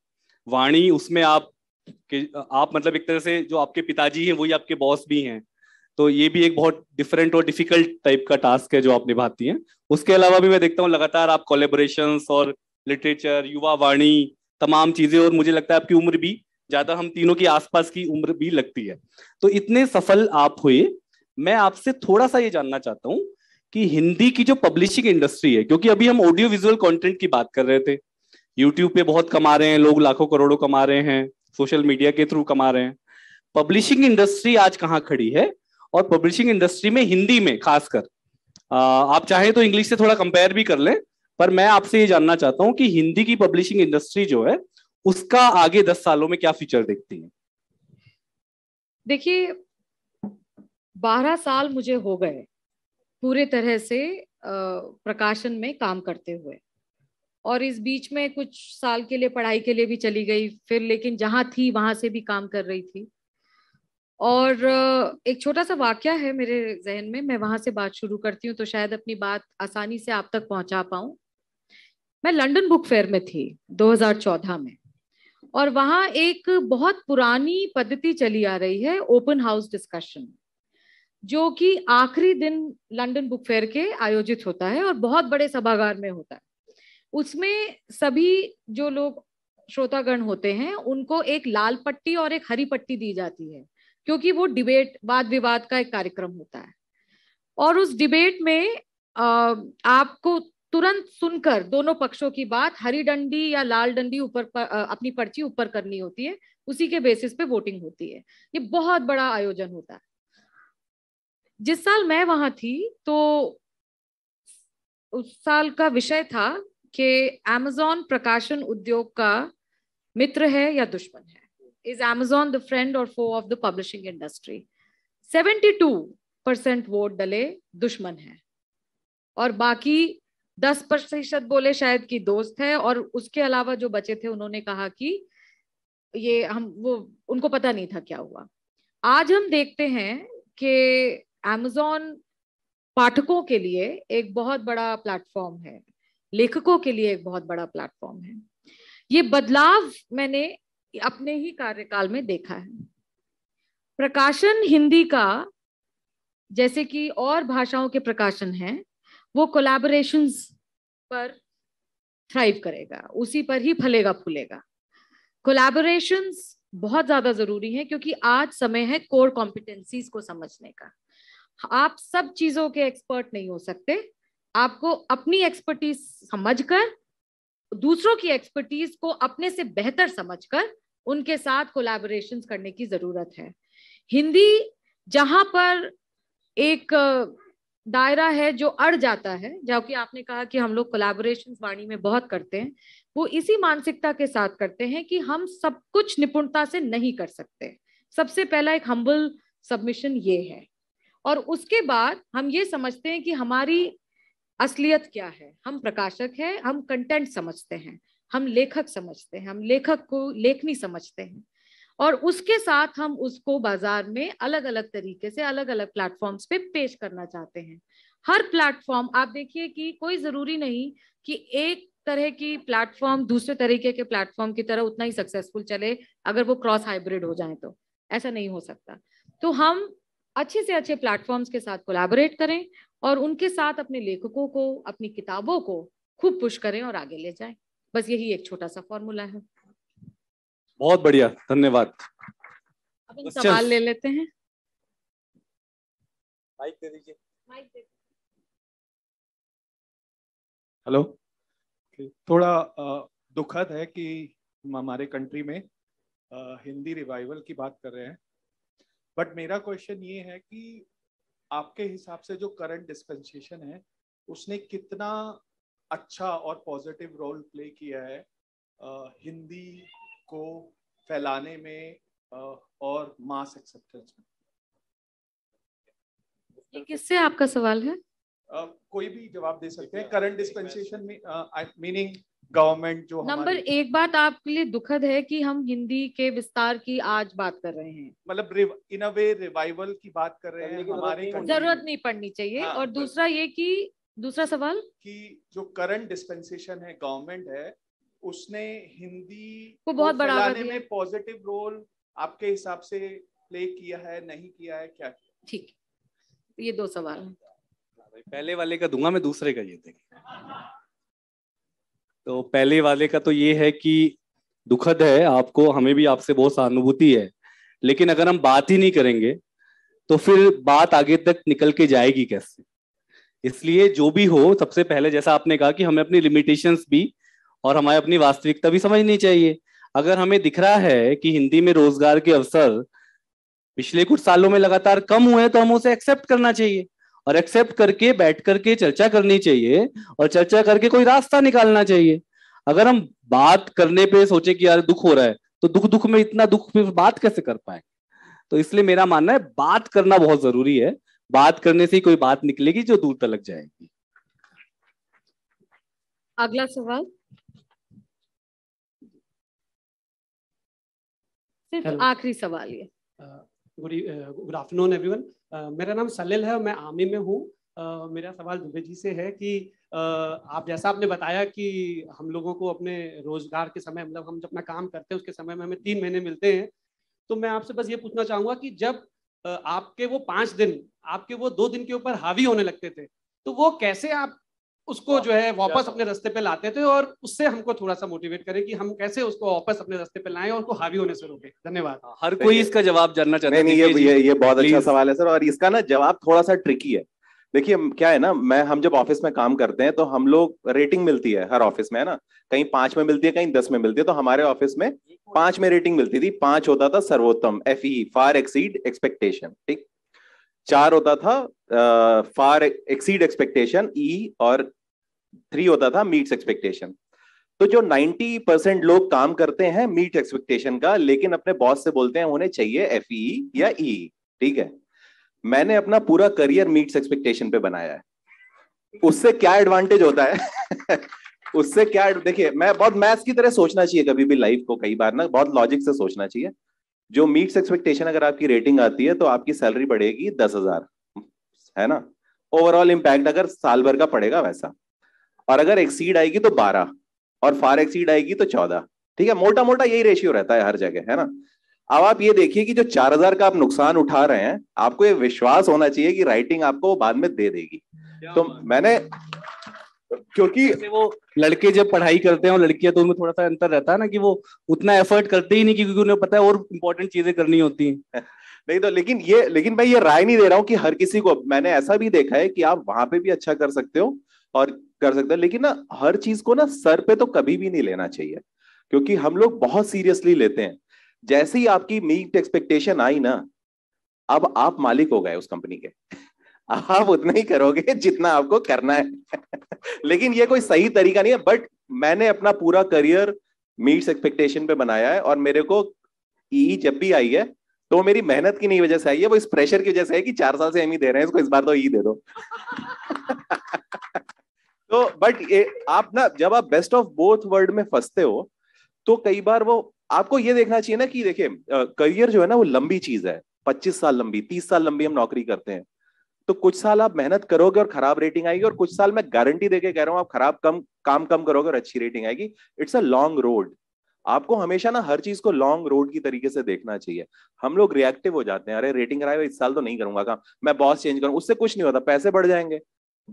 वाणी उसमें आप के आप मतलब एक तरह से जो आपके पिताजी हैं वही आपके बॉस भी हैं तो ये भी एक बहुत डिफरेंट और डिफिकल्ट टाइप का टास्क है जो आप निभाती हैं उसके अलावा भी मैं देखता हूँ लगातार आप कोलेबोरेशन और लिटरेचर युवा वाणी तमाम चीजें और मुझे लगता है आपकी उम्र भी ज्यादा हम तीनों की आसपास की उम्र भी लगती है तो इतने सफल आप हुए मैं आपसे थोड़ा सा ये जानना चाहता हूँ कि हिंदी की जो पब्लिशिंग इंडस्ट्री है क्योंकि अभी हम ऑडियो विजुअल कंटेंट की बात कर रहे थे यूट्यूब पे बहुत कमा रहे हैं लोग लाखों करोड़ों कमा रहे हैं सोशल मीडिया के थ्रू कमा रहे हैं पब्लिशिंग इंडस्ट्री आज कहाँ खड़ी है और पब्लिशिंग इंडस्ट्री में हिंदी में खासकर आप चाहे तो इंग्लिश से थोड़ा कंपेयर भी कर लें पर मैं आपसे ये जानना चाहता हूँ कि हिंदी की पब्लिशिंग इंडस्ट्री जो है उसका आगे दस सालों में क्या फ्यूचर देखती है देखिए बारह साल मुझे हो गए पूरे तरह से प्रकाशन में काम करते हुए और इस बीच में कुछ साल के लिए पढ़ाई के लिए भी चली गई फिर लेकिन जहां थी वहां से भी काम कर रही थी और एक छोटा सा वाक्य है मेरे जहन में मैं वहां से बात शुरू करती हूँ तो शायद अपनी बात आसानी से आप तक पहुंचा पाऊ मैं लंदन बुक फेयर में थी 2014 में और वहां एक बहुत पुरानी पद्धति चली आ रही है ओपन हाउस डिस्कशन जो कि आखिरी दिन लंदन बुक फेयर के आयोजित होता है और बहुत बड़े सभागार में होता है उसमें सभी जो लोग श्रोतागण होते हैं उनको एक लाल पट्टी और एक हरी पट्टी दी जाती है क्योंकि वो डिबेट वाद विवाद का एक कार्यक्रम होता है और उस डिबेट में आपको तुरंत सुनकर दोनों पक्षों की बात हरी डंडी या लाल डंडी ऊपर पर, अपनी पर्ची ऊपर करनी होती है उसी के बेसिस पे वोटिंग होती है ये बहुत बड़ा आयोजन होता है जिस साल मैं वहां थी तो उस साल का विषय था कि एमेजोन प्रकाशन उद्योग का मित्र है या दुश्मन है is Amazon the friend or foe of the publishing industry? 72% vote डले दुश्मन है और बाकी 10 प्रतिशत बोले शायद की दोस्त है और उसके अलावा जो बचे थे उन्होंने कहा कि ये हम वो उनको पता नहीं था क्या हुआ आज हम देखते हैं कि अमेजोन पाठकों के लिए एक बहुत बड़ा प्लेटफॉर्म है लेखकों के लिए एक बहुत बड़ा प्लेटफॉर्म है ये बदलाव मैंने अपने ही कार्यकाल में देखा है प्रकाशन हिंदी का जैसे कि और भाषाओं के प्रकाशन हैं वो कोलैबोरेशन पर थ्राइव करेगा उसी पर ही फलेगा फूलेगा कोलैबोरेशन बहुत ज्यादा जरूरी है क्योंकि आज समय है कोर कॉम्पिटेंसीज को समझने का आप सब चीजों के एक्सपर्ट नहीं हो सकते आपको अपनी एक्सपर्टीज समझकर दूसरों की एक्सपर्टीज को अपने से बेहतर समझकर उनके साथ कोलेबोरेशन करने की जरूरत है हिंदी जहां पर एक दायरा है जो अड़ जाता है जो कि आपने कहा कि हम लोग कोलैबोरेशन वाणी में बहुत करते हैं वो इसी मानसिकता के साथ करते हैं कि हम सब कुछ निपुणता से नहीं कर सकते सबसे पहला एक हम्बल सबमिशन ये है और उसके बाद हम ये समझते हैं कि हमारी असलियत क्या है हम प्रकाशक हैं हम कंटेंट समझते हैं हम लेखक समझते हैं हम लेखक को लेखनी समझते हैं और उसके साथ हम उसको बाजार में अलग अलग तरीके से अलग अलग प्लेटफॉर्म्स पे पेश करना चाहते हैं हर प्लेटफॉर्म आप देखिए कि कोई जरूरी नहीं कि एक तरह की प्लेटफॉर्म दूसरे तरीके के प्लेटफॉर्म की तरह उतना ही सक्सेसफुल चले अगर वो क्रॉस हाइब्रिड हो जाए तो ऐसा नहीं हो सकता तो हम अच्छे से अच्छे प्लेटफॉर्म्स के साथ कोलैबोरेट करें और उनके साथ अपने लेखकों को अपनी किताबों को खूब पुश करें और आगे ले जाएं बस यही एक छोटा सा फॉर्मूला है बहुत बढ़िया धन्यवाद अब हम अच्छा। सवाल ले लेते हैं माइक दे दीजिए हेलो थोड़ा दुखद है कि हम हमारे कंट्री में हिंदी रिवाइवल की बात कर रहे हैं बट मेरा क्वेश्चन ये है कि आपके हिसाब से जो करंट डिस्पेंसेशन है उसने कितना अच्छा और पॉजिटिव रोल प्ले किया है आ, हिंदी को फैलाने में आ, और मास एक्सेप्टेंस में किससे आपका सवाल है आ, कोई भी जवाब दे सकते हैं करंट डिस्पेंसेशन में मीनिंग गवर्नमेंट जो नंबर एक बात आपके लिए दुखद है कि हम हिंदी के विस्तार की आज बात कर रहे हैं मतलब इन अ वे रिवाइवल की बात कर रहे हैं हमारे जरूरत नहीं पड़नी चाहिए हाँ, और दूसरा ये कि दूसरा सवाल कि जो करंट डिस्पेंसेशन है गवर्नमेंट है उसने हिंदी को बहुत बड़ा में पॉजिटिव रोल आपके हिसाब से प्ले किया है नहीं किया है क्या किया? ठीक ये दो सवाल पहले वाले का दूंगा मैं दूसरे का ये देंगे तो पहले वाले का तो ये है कि दुखद है आपको हमें भी आपसे बहुत सहानुभूति है लेकिन अगर हम बात ही नहीं करेंगे तो फिर बात आगे तक निकल के जाएगी कैसे इसलिए जो भी हो सबसे पहले जैसा आपने कहा कि हमें अपनी लिमिटेशंस भी और हमारे अपनी वास्तविकता भी समझनी चाहिए अगर हमें दिख रहा है कि हिंदी में रोजगार के अवसर पिछले कुछ सालों में लगातार कम हुए हैं तो हम उसे एक्सेप्ट करना चाहिए और एक्सेप्ट करके बैठ करके चर्चा करनी चाहिए और चर्चा करके कोई रास्ता निकालना चाहिए अगर हम बात करने पे सोचे कि यार दुख हो रहा है तो दुख दुख में इतना दुख में बात कैसे कर पाए तो इसलिए मेरा मानना है बात करना बहुत जरूरी है बात करने से कोई बात निकलेगी जो दूर तक जाएगी अगला सवाल सिर्फ आखिरी सवाल ये गुड आफ्टरनून एवरीवन मेरा नाम सलिल है मैं आर्मी में हूँ uh, मेरा सवाल दुबे जी से है कि uh, आप जैसा आपने बताया कि हम लोगों को अपने रोजगार के समय मतलब हम जब अपना काम करते हैं उसके समय में हमें तीन महीने मिलते हैं तो मैं आपसे बस ये पूछना चाहूंगा कि जब uh, आपके वो पांच दिन आपके वो दो दिन के ऊपर हावी होने लगते थे तो वो कैसे आप उसको जो है वापस अपने रास्ते पे लाते थे और उससे हमको थोड़ा सा मोटिवेट करें कि हम कैसे उसको वापस अपने रास्ते पे लाएं और उसको हावी होने से रोके धन्यवाद हाँ, हर कोई इसका जवाब जानना चाहता है नहीं ये ये, ये बहुत अच्छा सवाल है सर और इसका ना जवाब थोड़ा सा ट्रिकी है देखिए क्या है ना मैं हम जब ऑफिस में काम करते हैं तो हम लोग रेटिंग मिलती है हर ऑफिस में है ना कहीं पांच में मिलती है कहीं दस में मिलती है तो हमारे ऑफिस में पांच में रेटिंग मिलती थी पांच होता था सर्वोत्तम F E far exceed expectation ठीक चार होता था फार एक्सीड एक्सपेक्टेशन ई और थ्री होता था मीट्स एक्सपेक्टेशन तो जो 90 परसेंट लोग काम करते हैं मीट एक्सपेक्टेशन का लेकिन अपने बॉस से बोलते हैं उन्हें चाहिए एफ ई e या ई e. ठीक है मैंने अपना पूरा करियर मीट्स एक्सपेक्टेशन पे बनाया है उससे क्या एडवांटेज होता है उससे क्या देखिए मैं बहुत मैथ्स की तरह सोचना चाहिए कभी भी लाइफ को कई बार ना बहुत लॉजिक से सोचना चाहिए जो मीट्स एक्सपेक्टेशन अगर आपकी रेटिंग आती है तो आपकी सैलरी बढ़ेगी दस हजार है ना ओवरऑल इम्पैक्ट अगर साल भर का पड़ेगा वैसा और अगर एक्सीड आएगी तो बारह और फार एक्सीड आएगी तो चौदह ठीक है मोटा मोटा यही रेशियो रहता है हर जगह है ना अब आप ये देखिए कि जो चार हजार का आप नुकसान उठा रहे हैं आपको ये विश्वास होना चाहिए कि राइटिंग आपको वो बाद में दे देगी तो मैंने क्योंकि वो लड़के जब पढ़ाई करते हैं और लड़कियां तो उनमें थोड़ा सा अंतर रहता है ना कि वो उतना एफर्ट करते ही नहीं क्योंकि उन्हें पता है और इम्पोर्टेंट चीजें करनी होती हैं नहीं तो लेकिन ये लेकिन मैं ये राय नहीं दे रहा हूँ कि हर किसी को मैंने ऐसा भी देखा है कि आप वहां पे भी अच्छा कर सकते हो और कर सकते हो लेकिन ना हर चीज को ना सर पे तो कभी भी नहीं लेना चाहिए क्योंकि हम लोग बहुत सीरियसली लेते हैं जैसे ही आपकी मीट एक्सपेक्टेशन आई ना अब आप मालिक हो गए उस कंपनी के आप उतना ही करोगे जितना आपको करना है लेकिन ये कोई सही तरीका नहीं है बट मैंने अपना पूरा करियर मीट्स एक्सपेक्टेशन पे बनाया है और मेरे को ई e जब भी आई है तो मेरी मेहनत की नहीं वजह से आई है वो इस प्रेशर की वजह से है कि चार साल से एम ही e दे रहे हैं इसको इस बार तो ई e दे दो तो बट ये आप ना जब आप बेस्ट ऑफ बोथ वर्ल्ड में फंसते हो तो कई बार वो आपको ये देखना चाहिए ना कि देखिये करियर जो है ना वो लंबी चीज है पच्चीस साल लंबी तीस साल लंबी हम नौकरी करते हैं तो कुछ साल आप मेहनत करोगे और खराब रेटिंग आएगी और कुछ साल मैं गारंटी देके कह रहा हूं आप खराब कम काम कम करोगे और अच्छी रेटिंग आएगी इट्स अ लॉन्ग रोड आपको हमेशा ना हर चीज को लॉन्ग रोड की तरीके से देखना चाहिए हम लोग रिएक्टिव हो जाते हैं अरे रेटिंग कराए इस साल तो नहीं करूंगा काम मैं बॉस चेंज करूँ उससे कुछ नहीं होता पैसे बढ़ जाएंगे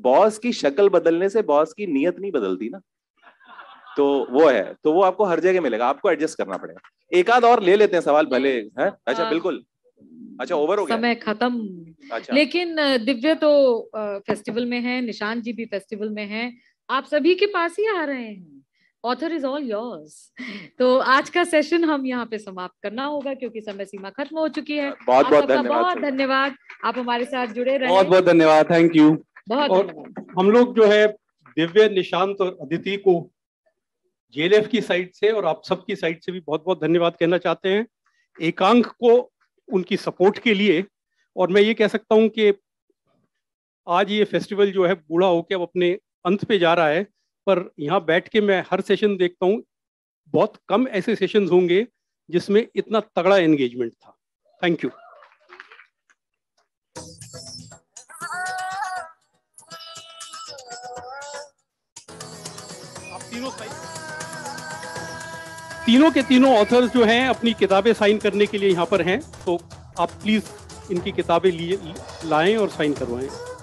बॉस की शक्ल बदलने से बॉस की नीयत नहीं बदलती ना तो वो है तो वो आपको हर जगह मिलेगा आपको एडजस्ट करना पड़ेगा एक आध और ले लेते हैं सवाल भले है अच्छा हाँ। बिल्कुल अच्छा ओवर हो गया समय खत्म अच्छा। लेकिन दिव्य तो फेस्टिवल में है निशान जी भी फेस्टिवल में है आप सभी के पास ही आ रहे हैं ऑथर इज ऑल योर्स तो आज का सेशन हम यहाँ पे समाप्त करना होगा क्योंकि समय सीमा खत्म हो चुकी है बहुत बहुत धन्यवाद बहुत धन्यवाद आप हमारे साथ जुड़े रहे बहुत बहुत धन्यवाद थैंक यू बहुत और हम लोग जो है दिव्य निशांत और अदिति को जेएलएफ की साइड से और आप सबकी साइड से भी बहुत बहुत धन्यवाद कहना चाहते हैं एकांक को उनकी सपोर्ट के लिए और मैं ये कह सकता हूँ कि आज ये फेस्टिवल जो है बूढ़ा होकर अब अपने अंत पे जा रहा है पर यहाँ बैठ के मैं हर सेशन देखता हूँ बहुत कम ऐसे सेशन होंगे जिसमें इतना तगड़ा एंगेजमेंट था थैंक यू आप तीनों तीनों के तीनों ऑथर्स जो हैं अपनी किताबें साइन करने के लिए यहाँ पर हैं तो आप प्लीज़ इनकी किताबें लिए लाएँ और साइन करवाएं